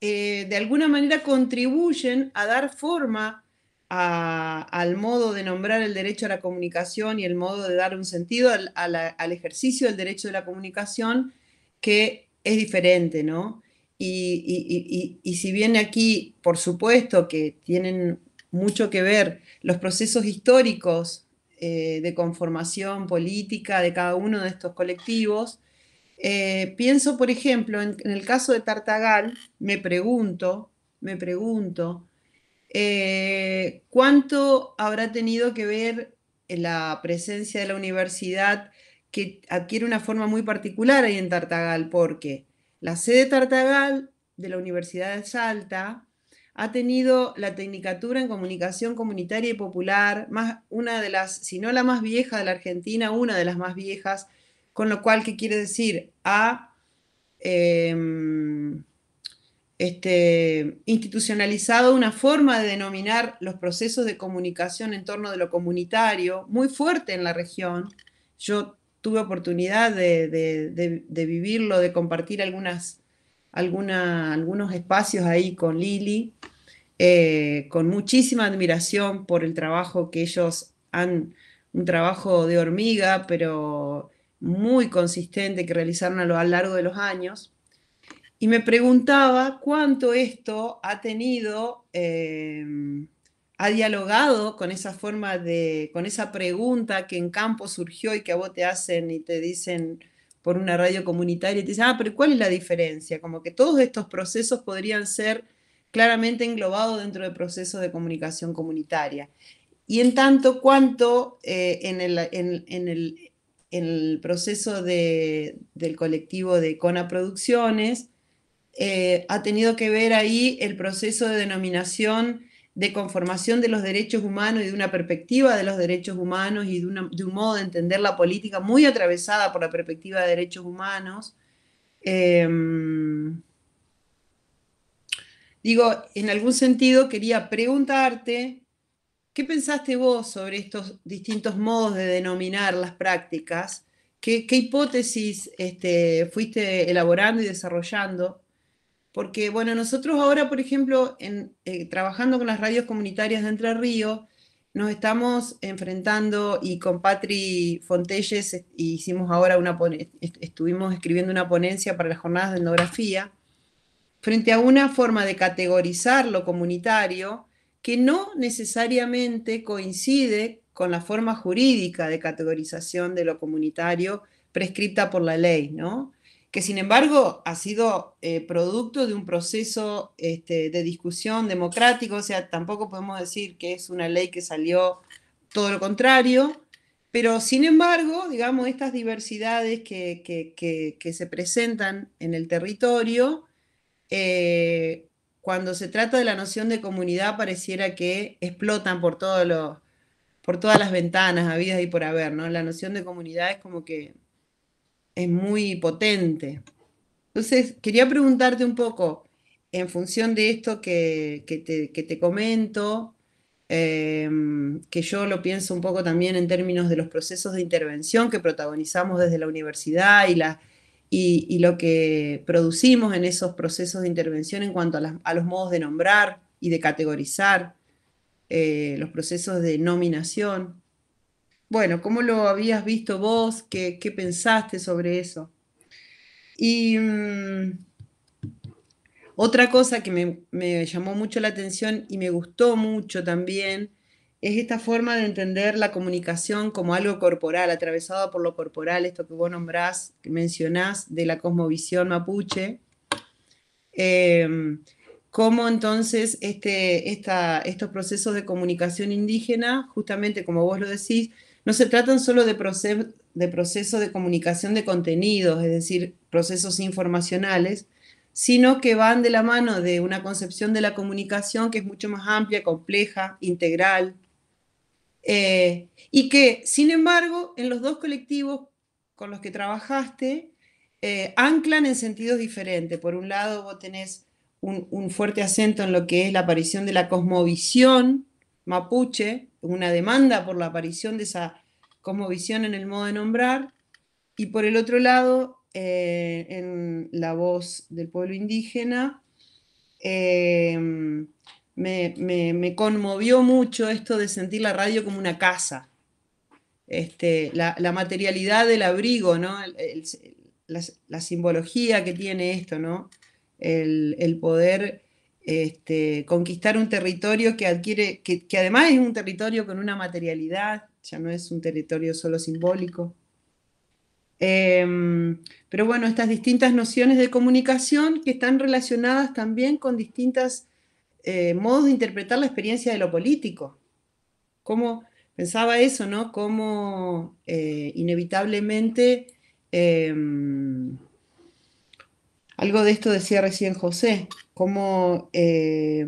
eh, de alguna manera contribuyen a dar forma al modo de nombrar el derecho a la comunicación y el modo de dar un sentido al ejercicio del derecho de la comunicación que es diferente, ¿no? Y, si bien aquí, por supuesto, que tienen mucho que ver los procesos históricos eh, de conformación política de cada uno de estos colectivos, eh, pienso, por ejemplo, en, el caso de Tartagal, me pregunto, me pregunto, eh, ¿cuánto habrá tenido que ver la presencia de la universidad que adquiere una forma muy particular ahí en Tartagal, porque la sede Tartagal de la Universidad de Salta ha tenido la Tecnicatura en Comunicación Comunitaria y Popular, más, una de las, si no la más vieja de la Argentina, una de las más viejas, con lo cual, ¿qué quiere decir? Ha em, este, institucionalizado una forma de denominar los procesos de comunicación en torno de lo comunitario, muy fuerte en la región. Yo tuve oportunidad de, vivirlo, de compartir algunas, alguna, algunos espacios ahí con Lili, eh, con muchísima admiración por el trabajo que ellos han, un trabajo de hormiga, pero muy consistente que realizaron a lo largo de los años. Y me preguntaba cuánto esto ha tenido... Eh, ha dialogado con esa forma de, con esa pregunta que en campo surgió y que a vos te hacen y te dicen por una radio comunitaria y te dicen, ah, pero ¿cuál es la diferencia? Como que todos estos procesos podrían ser claramente englobados dentro de procesos de comunicación comunitaria. Y en tanto cuanto eh, en, el, proceso del colectivo de Cona Producciones, eh, ha tenido que ver ahí el proceso de denominación de conformación de los derechos humanos y de una perspectiva de los derechos humanos y de, un modo de entender la política muy atravesada por la perspectiva de derechos humanos. Em, digo, en algún sentido quería preguntarte, ¿qué pensaste vos sobre estos distintos modos de denominar las prácticas? ¿Qué, hipótesis este, fuiste elaborando y desarrollando? Porque, bueno, nosotros ahora, por ejemplo, en, eh, trabajando con las radios comunitarias de Entre Ríos, nos estamos enfrentando y con Patri Fontelles hicimos ahora una estuvimos escribiendo una ponencia para las jornadas de etnografía frente a una forma de categorizar lo comunitario que no necesariamente coincide con la forma jurídica de categorización de lo comunitario prescripta por la ley, ¿no? que sin embargo ha sido eh, producto de un proceso este, de discusión democrático, o sea, tampoco podemos decir que es una ley que salió todo lo contrario, pero sin embargo, digamos, estas diversidades que, se presentan en el territorio, eh, cuando se trata de la noción de comunidad, pareciera que explotan por, todos los, por todas las ventanas habidas y por haber, ¿no? La noción de comunidad es como que es muy potente. Entonces, quería preguntarte un poco, en función de esto que, te, comento, em, que yo lo pienso un poco también en términos de los procesos de intervención que protagonizamos desde la universidad y, y, lo que producimos en esos procesos de intervención en cuanto a, los modos de nombrar y de categorizar eh, los procesos de nominación. Bueno, ¿cómo lo habías visto vos? ¿Qué, pensaste sobre eso? Y mm, otra cosa que me, llamó mucho la atención y me gustó mucho también es esta forma de entender la comunicación como algo corporal, atravesado por lo corporal, esto que vos nombrás, que mencionás de la cosmovisión mapuche. Em, cómo entonces este, estos procesos de comunicación indígena, justamente como vos lo decís, no se tratan solo de, procesos de de comunicación de contenidos, es decir, procesos informacionales, sino que van de la mano de una concepción de la comunicación que es mucho más amplia, compleja, integral, eh, y que, sin embargo, en los dos colectivos con los que trabajaste, eh, anclan en sentidos diferentes. Por un lado, vos tenés un fuerte acento en lo que es la aparición de la cosmovisión mapuche, una demanda por la aparición de esa visión en el modo de nombrar, y por el otro lado, eh, en la voz del pueblo indígena, eh, me, conmovió mucho esto de sentir la radio como una casa, este, la, materialidad del abrigo, ¿no? la, simbología que tiene esto, ¿no? el, el poder este, conquistar un territorio que adquiere, que, además es un territorio con una materialidad, ya no es un territorio solo simbólico. Em, pero bueno, estas distintas nociones de comunicación que están relacionadas también con distintos eh, modos de interpretar la experiencia de lo político. Como pensaba eso, ¿no? como eh, inevitablemente em, algo de esto decía recién José, como eh,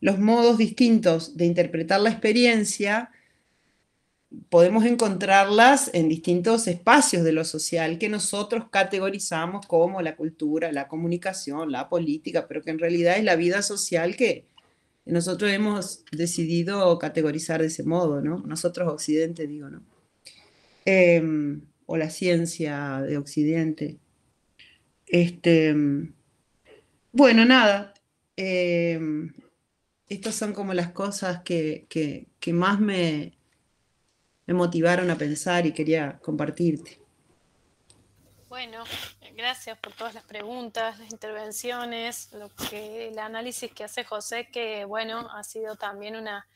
los modos distintos de interpretar la experiencia podemos encontrarlas en distintos espacios de lo social que nosotros categorizamos como la cultura, la comunicación, la política, pero que en realidad es la vida social que nosotros hemos decidido categorizar de ese modo, ¿no? Nosotros Occidente, digo, ¿no? Em, o la ciencia de Occidente. Este, bueno, nada. Em, estas son como las cosas que, más me, motivaron a pensar y quería compartirte.
Bueno, gracias por todas las preguntas, las intervenciones, lo que, el análisis que hace José, que bueno, ha sido también una,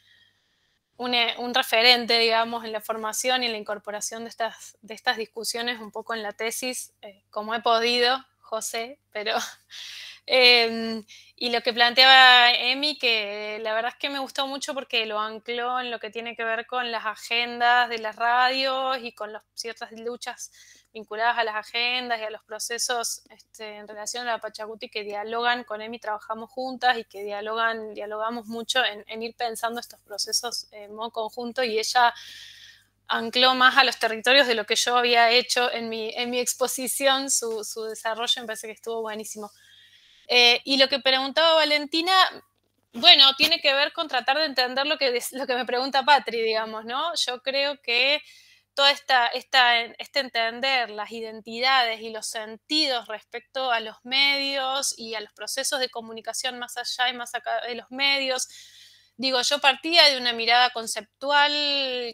un referente, digamos, en la formación y en la incorporación de estas, de estas discusiones un poco en la tesis, eh, como he podido, José, pero Em, y lo que planteaba Emi, que la verdad es que me gustó mucho porque lo ancló en lo que tiene que ver con las agendas de las radios y con ciertas luchas vinculadas a las agendas y a los procesos este, en relación a la Pachaguti que dialogan con Emi, trabajamos juntas y que dialogan, dialogamos mucho en, ir pensando estos procesos en modo conjunto y ella ancló más a los territorios de lo que yo había hecho en mi, en mi exposición, su, su desarrollo me parece que estuvo buenísimo. Eh, y lo que preguntaba Valentina, bueno, tiene que ver con tratar de entender lo que, lo que me pregunta Patri, digamos, ¿no? Yo creo que todo esta, esta, este entender las identidades y los sentidos respecto a los medios y a los procesos de comunicación más allá y más acá de los medios, Digo, yo partía de una mirada conceptual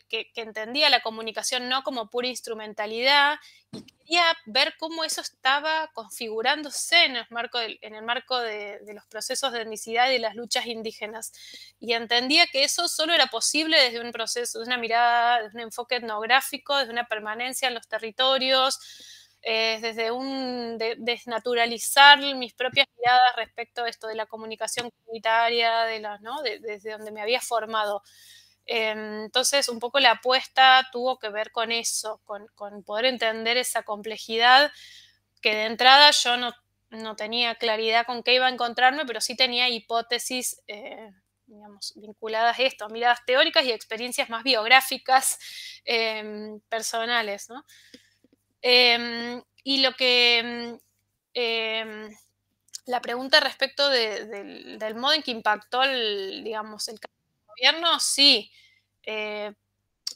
que, entendía la comunicación no como pura instrumentalidad y mm. quería ver cómo eso estaba configurándose en el marco, de, los procesos de etnicidad y de las luchas indígenas. Y entendía que eso solo era posible desde un proceso, de una mirada, desde un enfoque etnográfico, desde una permanencia en los territorios, desde un desnaturalizar mis propias miradas respecto a esto de la comunicación comunitaria, de las, ¿no? desde donde me había formado. Em, entonces, un poco la apuesta tuvo que ver con eso, con, poder entender esa complejidad que de entrada yo no, no, tenía claridad con qué iba a encontrarme, pero sí tenía hipótesis. Eh, digamos, vinculadas a esto, miradas teóricas y experiencias más biográficas, em, personales, ¿no? Em, y lo que mm, em, la pregunta respecto del modo en que impactó el, digamos, el gobierno, sí. Eh,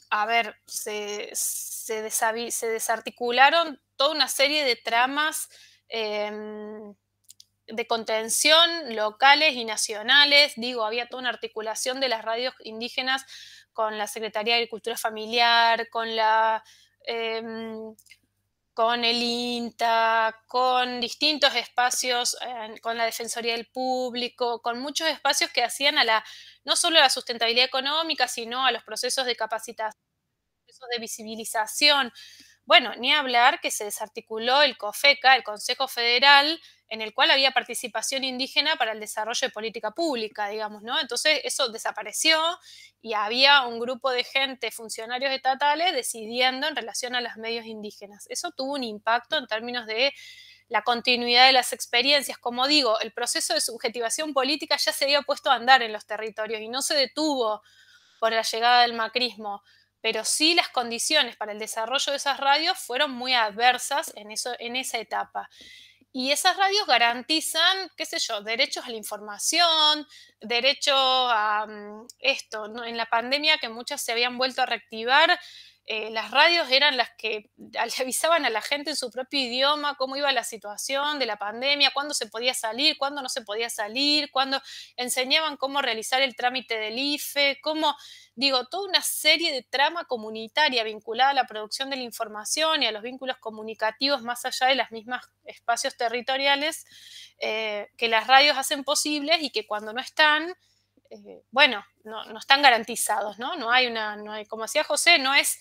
a ver, se, se, desarticularon toda una serie de tramas em, de contención locales y nacionales. Digo, había toda una articulación de las radios indígenas con la Secretaría de Agricultura Familiar, con la con el INTA, con distintos espacios, con la Defensoría del Público, con muchos espacios que hacían a la, no solo a la sustentabilidad económica, sino a los procesos de capacitación, procesos de visibilización, bueno, ni hablar que se desarticuló el COFECA, el Consejo Federal, en el cual había participación indígena para el desarrollo de política pública, digamos, ¿no? Entonces eso desapareció y había un grupo de gente, funcionarios estatales, decidiendo en relación a los medios indígenas. Eso tuvo un impacto en términos de la continuidad de las experiencias. Como digo, el proceso de subjetivación política ya se había puesto a andar en los territorios y no se detuvo por la llegada del macrismo pero sí las condiciones para el desarrollo de esas radios fueron muy adversas en, eso, en esa etapa. Y esas radios garantizan, qué sé yo, derechos a la información, derecho a mm, esto, en la pandemia que muchas se habían vuelto a reactivar, eh, las radios eran las que avisaban a la gente en su propio idioma cómo iba la situación de la pandemia, cuándo se podía salir, cuándo no se podía salir, cuándo enseñaban cómo realizar el trámite del IFE, cómo, digo, toda una serie de trama comunitaria vinculada a la producción de la información y a los vínculos comunicativos más allá de los mismos espacios territoriales eh, que las radios hacen posibles y que cuando no están, eh, bueno, no, están garantizados, ¿no? No hay una, no hay, como decía José, no es,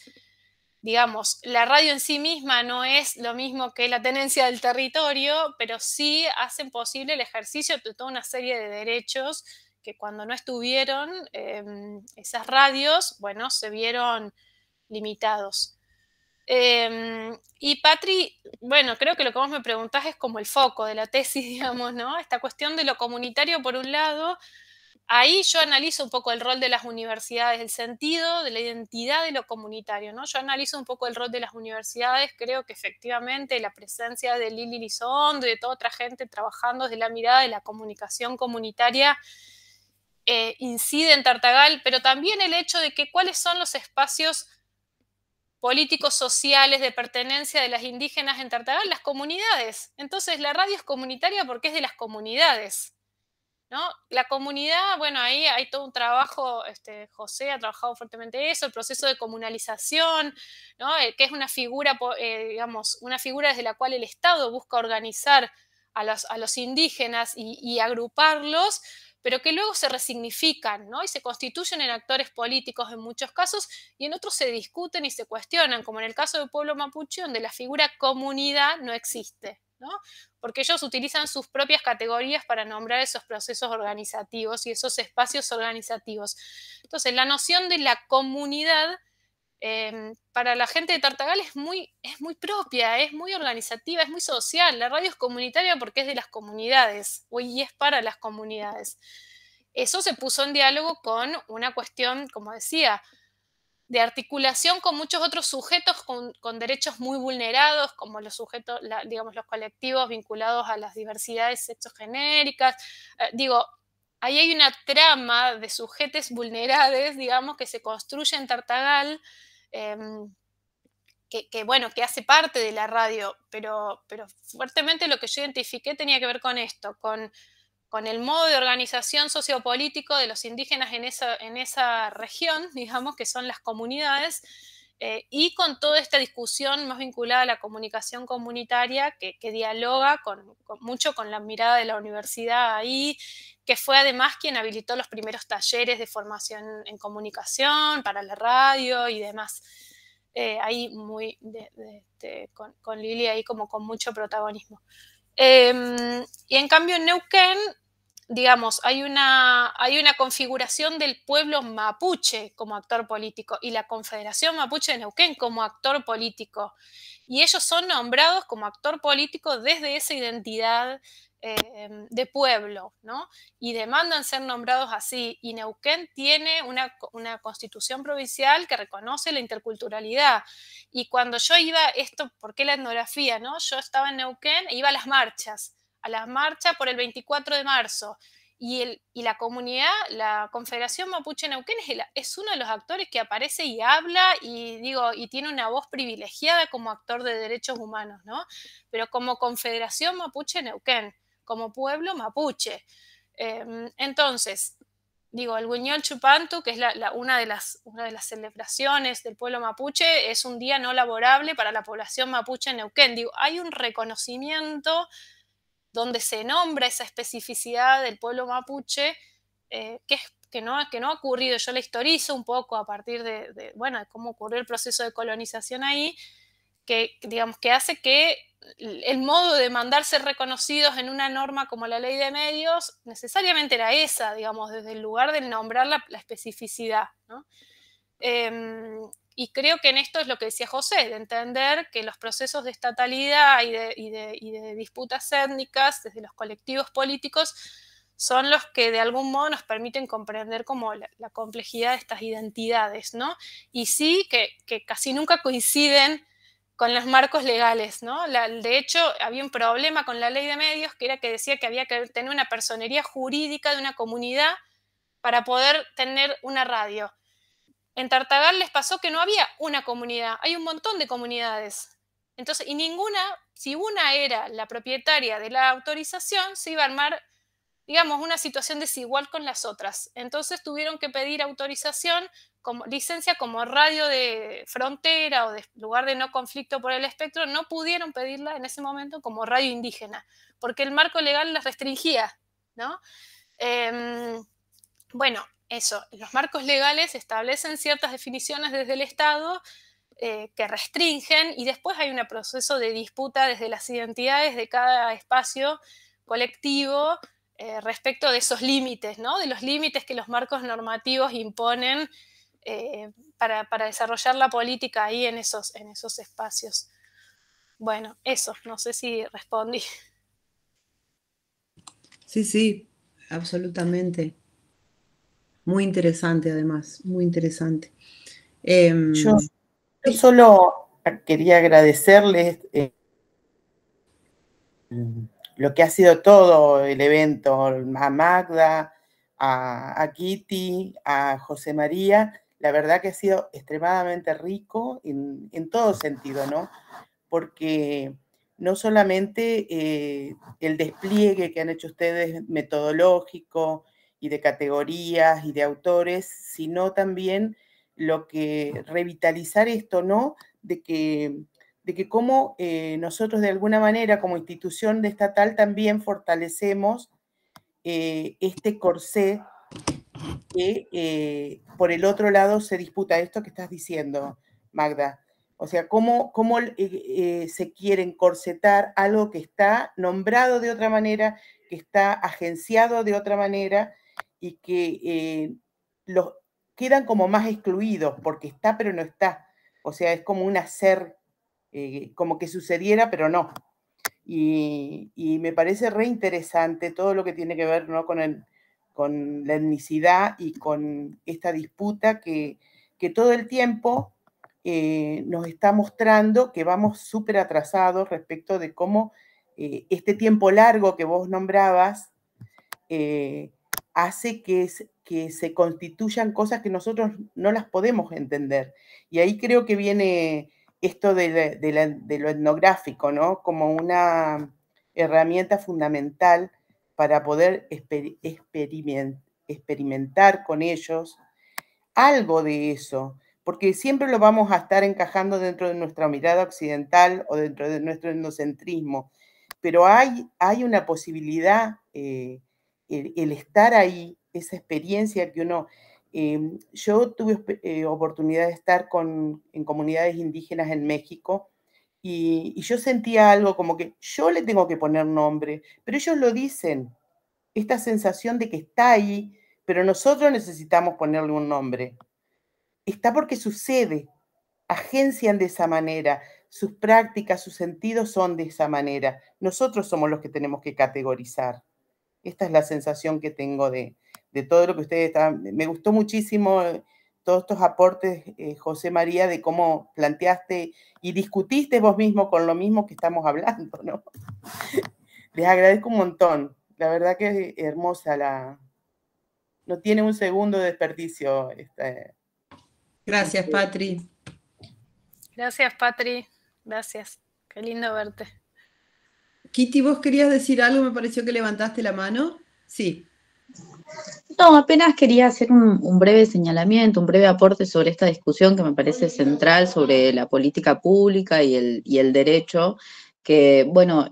digamos, la radio en sí misma no es lo mismo que la tenencia del territorio, pero sí hacen posible el ejercicio de toda una serie de derechos que cuando no estuvieron em, esas radios, bueno, se vieron limitados. Em, y Patri, bueno, creo que lo que vos me preguntás es como el foco de la tesis, digamos, ¿no? Esta cuestión de lo comunitario por un lado ahí yo analizo un poco el rol de las universidades, el sentido de la identidad de lo comunitario, ¿no? Yo analizo un poco el rol de las universidades, creo que efectivamente la presencia de Lili Lizondo y de toda otra gente trabajando desde la mirada de la comunicación comunitaria eh, incide en Tartagal, pero también el hecho de que cuáles son los espacios políticos sociales de pertenencia de las indígenas en Tartagal, las comunidades. Entonces la radio es comunitaria porque es de las comunidades la comunidad, bueno, ahí hay todo un trabajo, este, José ha trabajado fuertemente eso, el proceso de comunalización, eh, que es una figura, eh, digamos, una figura desde la cual el Estado busca organizar a los, indígenas y, agruparlos, pero que luego se resignifican, ¿no? Y se constituyen en actores políticos en muchos casos y en otros se discuten y se cuestionan, como en el caso del pueblo mapuche, donde la figura comunidad no existe. Porque ellos utilizan sus propias categorías para nombrar esos procesos organizativos y esos espacios organizativos. Entonces, la noción de la comunidad em, para la gente de Tartagal es muy, es muy propia, es muy organizativa, es muy social. La radio es comunitaria porque es de las comunidades y es para las comunidades. Eso se puso en diálogo con una cuestión, como decía, de articulación con muchos otros sujetos con, derechos muy vulnerados, como los sujetos, digamos, los colectivos vinculados a las diversidades sexogenéricas. Eh, digo, ahí hay una trama de sujetos vulnerables, digamos, que se construye en Tartagal, em, que, bueno, que hace parte de la radio, pero, pero fuertemente lo que yo identifiqué tenía que ver con esto, con con el modo de organización sociopolítico de los indígenas en esa, región, digamos, que son las comunidades, eh, y con toda esta discusión más vinculada a la comunicación comunitaria que, dialoga mucho con la mirada de la universidad ahí, que fue además quien habilitó los primeros talleres de formación en comunicación para la radio y demás. Eh, ahí muy con, con Lili ahí como con mucho protagonismo. Em, y en cambio en Neuquén, digamos, hay una, hay una configuración del pueblo mapuche como actor político y la Confederación Mapuche de Neuquén como actor político. Y ellos son nombrados como actor político desde esa identidad Em, de pueblo, ¿no? Y demandan ser nombrados así. Y Neuquén tiene una, constitución provincial que reconoce la interculturalidad. Y cuando yo iba, esto, ¿por qué la etnografía, no? Yo estaba en Neuquén e iba a las marchas, a las marchas por el 24 de marzo. Y, el, la comunidad, la Confederación Mapuche Neuquén es, es, uno de los actores que aparece y habla y digo, y tiene una voz privilegiada como actor de derechos humanos, ¿no? Pero como Confederación Mapuche Neuquén como pueblo mapuche. Em, entonces, digo, el Guiñol Chupantu, que es una, de las, una de las celebraciones del pueblo mapuche, es un día no laborable para la población mapuche en Neuquén. Digo, hay un reconocimiento donde se nombra esa especificidad del pueblo mapuche eh, que, que, no, ha ocurrido. Yo la historizo un poco a partir de, bueno, de cómo ocurrió el proceso de colonización ahí, que, digamos, que hace que el modo de mandarse reconocidos en una norma como la ley de medios necesariamente era esa, digamos, desde el lugar de nombrar la, especificidad. Em, y creo que en esto es lo que decía José, de entender que los procesos de estatalidad y de, y de, disputas étnicas desde los colectivos políticos son los que de algún modo nos permiten comprender como la, complejidad de estas identidades, ¿no? Y sí que, que casi nunca coinciden con los marcos legales, ¿no? La, de hecho, había un problema con la ley de medios que era que decía que había que tener una personería jurídica de una comunidad para poder tener una radio. En Tartagal les pasó que no había una comunidad, hay un montón de comunidades. Entonces, y ninguna, si una era la propietaria de la autorización, se iba a armar digamos, una situación desigual con las otras. Entonces tuvieron que pedir autorización, como, licencia como radio de frontera o de lugar de no conflicto por el espectro, no pudieron pedirla en ese momento como radio indígena, porque el marco legal las restringía, ¿no? Em, bueno, eso, los marcos legales establecen ciertas definiciones desde el Estado eh, que restringen y después hay un proceso de disputa desde las identidades de cada espacio colectivo eh, respecto de esos límites, ¿no? de los límites que los marcos normativos imponen eh, para, desarrollar la política ahí en esos, en esos espacios. Bueno, eso, no sé si respondí.
Sí, sí, absolutamente. Muy interesante además, muy interesante. Em, yo,
solo quería agradecerles. Eh, lo que ha sido todo el evento, a Magda, a, Kitty, a José María, la verdad que ha sido extremadamente rico en, todo sentido, ¿no? Porque no solamente eh, el despliegue que han hecho ustedes metodológico y de categorías y de autores, sino también lo que revitalizar esto, ¿no? De que de que cómo eh, nosotros de alguna manera como institución estatal también fortalecemos eh, este corsé que eh, por el otro lado se disputa esto que estás diciendo, Magda. O sea, cómo, cómo se quiere corsetar algo que está nombrado de otra manera, que está agenciado de otra manera y que los quedan como más excluidos porque está pero no está. O sea, es como un hacer eh, como que sucediera, pero no. Y, me parece reinteresante todo lo que tiene que ver ¿no? con, el, con la etnicidad y con esta disputa que, que todo el tiempo eh, nos está mostrando que vamos súper atrasados respecto de cómo eh, este tiempo largo que vos nombrabas hace que, es, que se constituyan cosas que nosotros no las podemos entender. Y ahí creo que viene esto de, lo etnográfico, ¿no? Como una herramienta fundamental para poder experimentar con ellos algo de eso, porque siempre lo vamos a estar encajando dentro de nuestra mirada occidental o dentro de nuestro etnocentrismo, pero hay, hay una posibilidad, eh, el estar ahí, esa experiencia que uno Em, yo tuve eh, oportunidad de estar con, en comunidades indígenas en México y, y, yo sentía algo como que yo le tengo que poner nombre, pero ellos lo dicen, esta sensación de que está ahí, pero nosotros necesitamos ponerle un nombre. Está porque sucede, agencian de esa manera, sus prácticas, sus sentidos son de esa manera. Nosotros somos los que tenemos que categorizar. Esta es la sensación que tengo de, de todo lo que ustedes están. Me gustó muchísimo eh, todos estos aportes, eh, José María, de cómo planteaste y discutiste vos mismo con lo mismo que estamos hablando, ¿no? Les agradezco un montón. La verdad que es hermosa la... No tiene un segundo de desperdicio. Eh. Gracias, Patri.
Gracias, Patri. Gracias. Qué lindo verte.
Kitty, ¿vos querías decir algo? Me pareció que levantaste la mano. Sí.
No, apenas quería hacer un, breve señalamiento, un breve aporte sobre esta discusión que me parece central sobre la política pública y el, derecho, que bueno,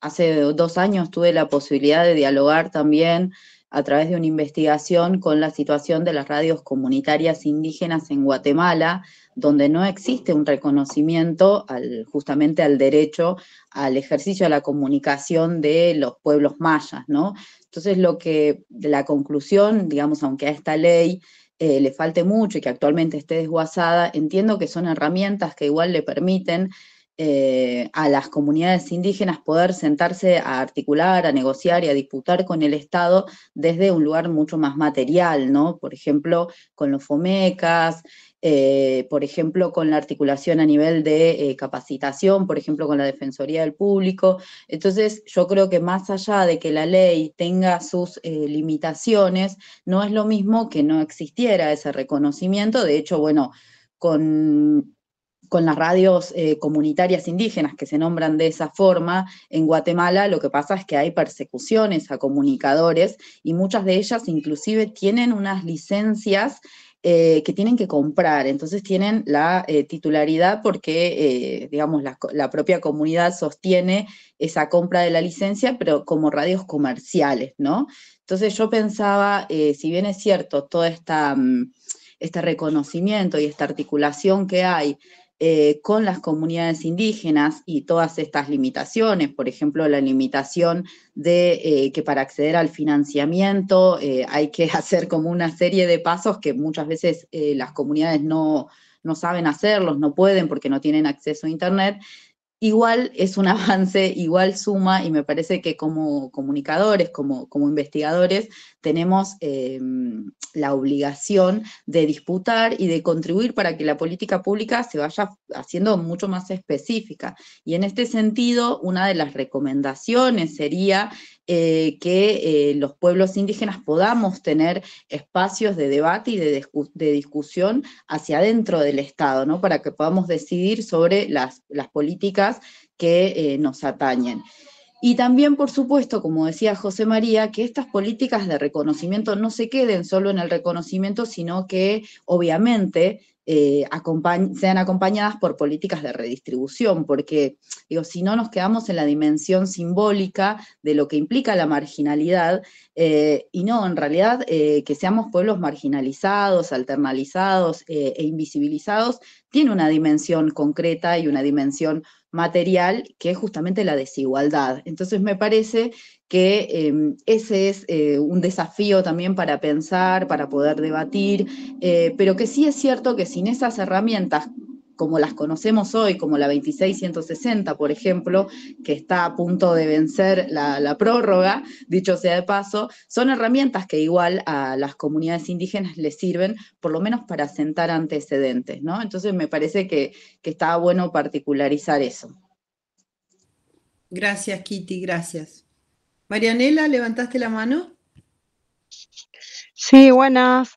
hace dos años tuve la posibilidad de dialogar también a través de una investigación con la situación de las radios comunitarias indígenas en Guatemala, donde no existe un reconocimiento justamente al derecho al ejercicio, de la comunicación de los pueblos mayas, ¿no? Entonces lo que, la conclusión, digamos, aunque a esta ley eh, le falte mucho y que actualmente esté desguazada, entiendo que son herramientas que igual le permiten eh, a las comunidades indígenas poder sentarse a articular, a negociar y a disputar con el Estado desde un lugar mucho más material, ¿no? Por ejemplo, con los fomecas, eh, por ejemplo, con la articulación a nivel de eh, capacitación, por ejemplo, con la Defensoría del Público. Entonces, yo creo que más allá de que la ley tenga sus eh, limitaciones, no es lo mismo que no existiera ese reconocimiento. De hecho, bueno, con con las radios comunitarias indígenas que se nombran de esa forma, en Guatemala lo que pasa es que hay persecuciones a comunicadores y muchas de ellas inclusive tienen unas licencias eh, que tienen que comprar. Entonces tienen la eh, titularidad porque, eh, digamos, la, propia comunidad sostiene esa compra de la licencia, pero como radios comerciales, ¿no? Entonces yo pensaba, si bien es cierto todo esta, mm, este reconocimiento y esta articulación que hay eh, con las comunidades indígenas y todas estas limitaciones, por ejemplo, la limitación de eh, que para acceder al financiamiento eh, hay que hacer como una serie de pasos que muchas veces las comunidades no saben hacerlos, no pueden porque no tienen acceso a Internet, igual es un avance, igual suma, y me parece que como comunicadores, como, como investigadores, tenemos em, la obligación de disputar y de contribuir para que la política pública se vaya haciendo mucho más específica. Y en este sentido, una de las recomendaciones sería eh, que eh, los pueblos indígenas podamos tener espacios de debate y de, discusión hacia adentro del Estado, ¿no? para que podamos decidir sobre las, políticas que eh, nos atañen. Y también, por supuesto, como decía José María, que estas políticas de reconocimiento no se queden solo en el reconocimiento, sino que obviamente eh, sean acompañadas por políticas de redistribución, porque si no nos quedamos en la dimensión simbólica de lo que implica la marginalidad, eh, y no, en realidad eh, que seamos pueblos marginalizados, alternalizados e invisibilizados, tiene una dimensión concreta y una dimensión material que es justamente la desigualdad. Entonces me parece que em, ese es eh, un desafío también para pensar, para poder debatir, eh, pero que sí es cierto que sin esas herramientas como las conocemos hoy, como la 26160, por ejemplo, que está a punto de vencer la, prórroga, dicho sea de paso, son herramientas que igual a las comunidades indígenas les sirven, por lo menos para sentar antecedentes, ¿no? Entonces me parece que, que está bueno particularizar eso.
Gracias, Kitty, gracias.
Marianela, ¿levantaste
la mano? Sí, buenas.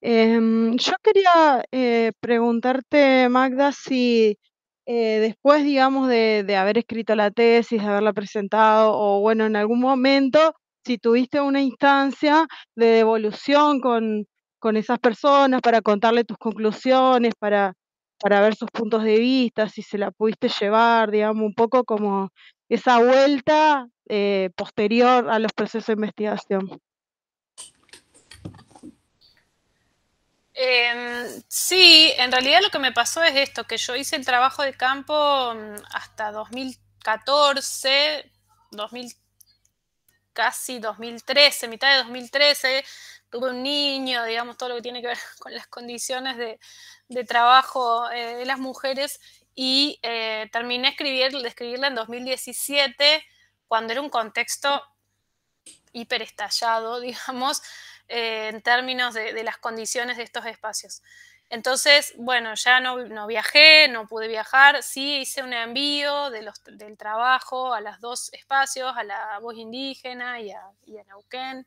Em, yo quería eh, preguntarte, Magda, si eh, después, digamos, de, haber escrito la tesis, de haberla presentado, o bueno, en algún momento, si tuviste una instancia de devolución con, esas personas para contarle tus conclusiones, para, para ver sus puntos de vista, si se la pudiste llevar, digamos, un poco como esa vuelta eh, posterior a los procesos de investigación.
Em, sí, en realidad lo que me pasó es esto, que yo hice el trabajo de campo mm, hasta 2014, 2000, casi 2013, mitad de 2013, tuve un niño, digamos, todo lo que tiene que ver con las condiciones de, trabajo eh, de las mujeres y eh, terminé escribir, de escribirla en 2017 cuando era un contexto hiperestallado, digamos, eh, en términos de, las condiciones de estos espacios. Entonces, bueno, ya no, no viajé, no pude viajar, sí hice un envío del trabajo a los dos espacios, a la voz indígena y a, y Nauquén.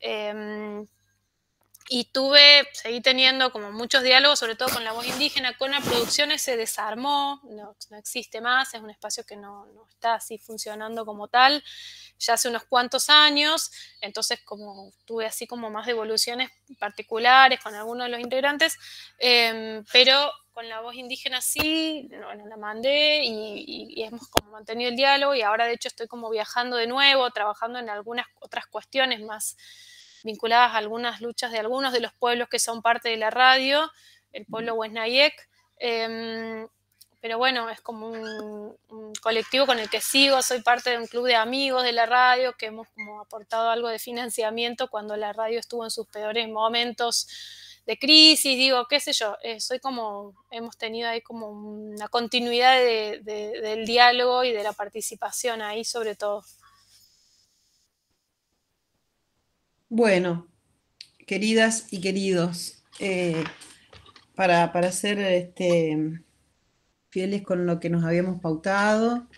Em, y tuve, seguí teniendo como muchos diálogos, sobre todo con la voz indígena. Con la producciones se desarmó, no, existe más, es un espacio que no, está así funcionando como tal, ya hace unos cuantos años, entonces como tuve así como más devoluciones particulares con algunos de los integrantes, em, pero con la voz indígena sí, bueno, la mandé y, y, hemos como mantenido el diálogo y ahora de hecho estoy como viajando de nuevo, trabajando en algunas otras cuestiones más vinculadas a algunas luchas de algunos de los pueblos que son parte de la radio, el pueblo Huesnayek. Em, pero bueno, es como un, colectivo con el que sigo, soy parte de un club de amigos de la radio que hemos como aportado algo de financiamiento cuando la radio estuvo en sus peores momentos de crisis, digo, qué sé yo, eh, soy como, hemos tenido ahí como una continuidad del diálogo y de la participación ahí sobre todo.
Bueno, queridas y queridos, eh, para, ser este, fieles con lo que nos habíamos pautado,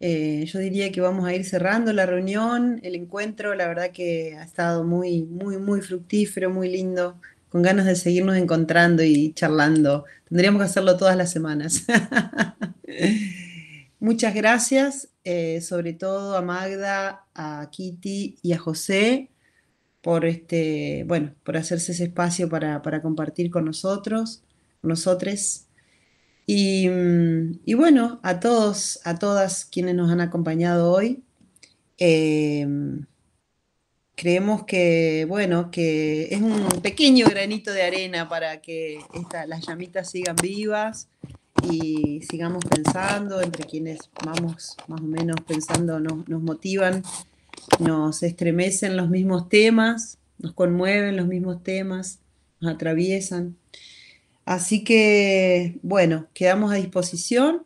eh, yo diría que vamos a ir cerrando la reunión, el encuentro, la verdad que ha estado muy, muy, muy fructífero, muy lindo, con ganas de seguirnos encontrando y charlando. Tendríamos que hacerlo todas las semanas. Muchas gracias, eh, sobre todo a Magda, a Kitty y a José por, este, bueno, por hacerse ese espacio para, compartir con nosotros, nosotros. Y, y, bueno, a todos, a todas quienes nos han acompañado hoy, em, creemos que, bueno, que es un pequeño granito de arena para que las llamitas sigan vivas y sigamos pensando entre quienes vamos más o menos pensando, nos motivan nos estremecen los mismos temas, nos conmueven los mismos temas, nos atraviesan. Así que, bueno, quedamos a disposición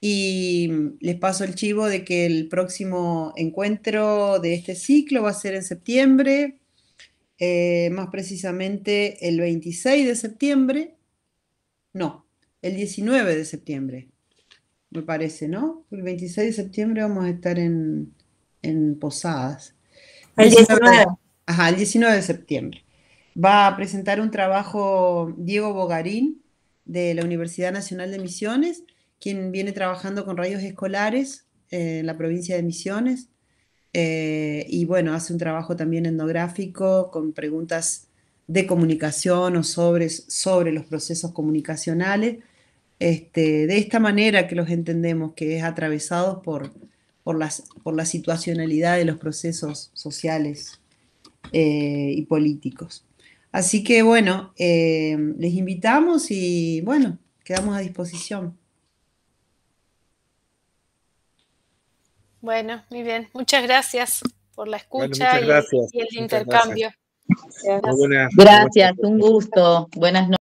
y les paso el chivo de que el próximo encuentro de este ciclo va a ser en septiembre, eh, más precisamente el 26 de septiembre, no, el 19 de septiembre, me parece, ¿no? El 26 de septiembre vamos a estar en, en Posadas. El 19. de septiembre. Va a presentar un trabajo Diego Bogarín de la Universidad Nacional de Misiones, quien viene trabajando con rayos escolares eh, en la provincia de Misiones. Eh, y bueno, hace un trabajo también etnográfico con preguntas de comunicación o sobre, sobre los procesos comunicacionales. Este, de esta manera que los entendemos, que es atravesados por, por, las, por la situacionalidad de los procesos sociales eh, y políticos. Así que bueno, eh, les invitamos y bueno, quedamos a disposición.
Bueno, muy bien. Muchas gracias por la escucha y, el intercambio. Gracias. gracias,
un gusto. Buenas noches.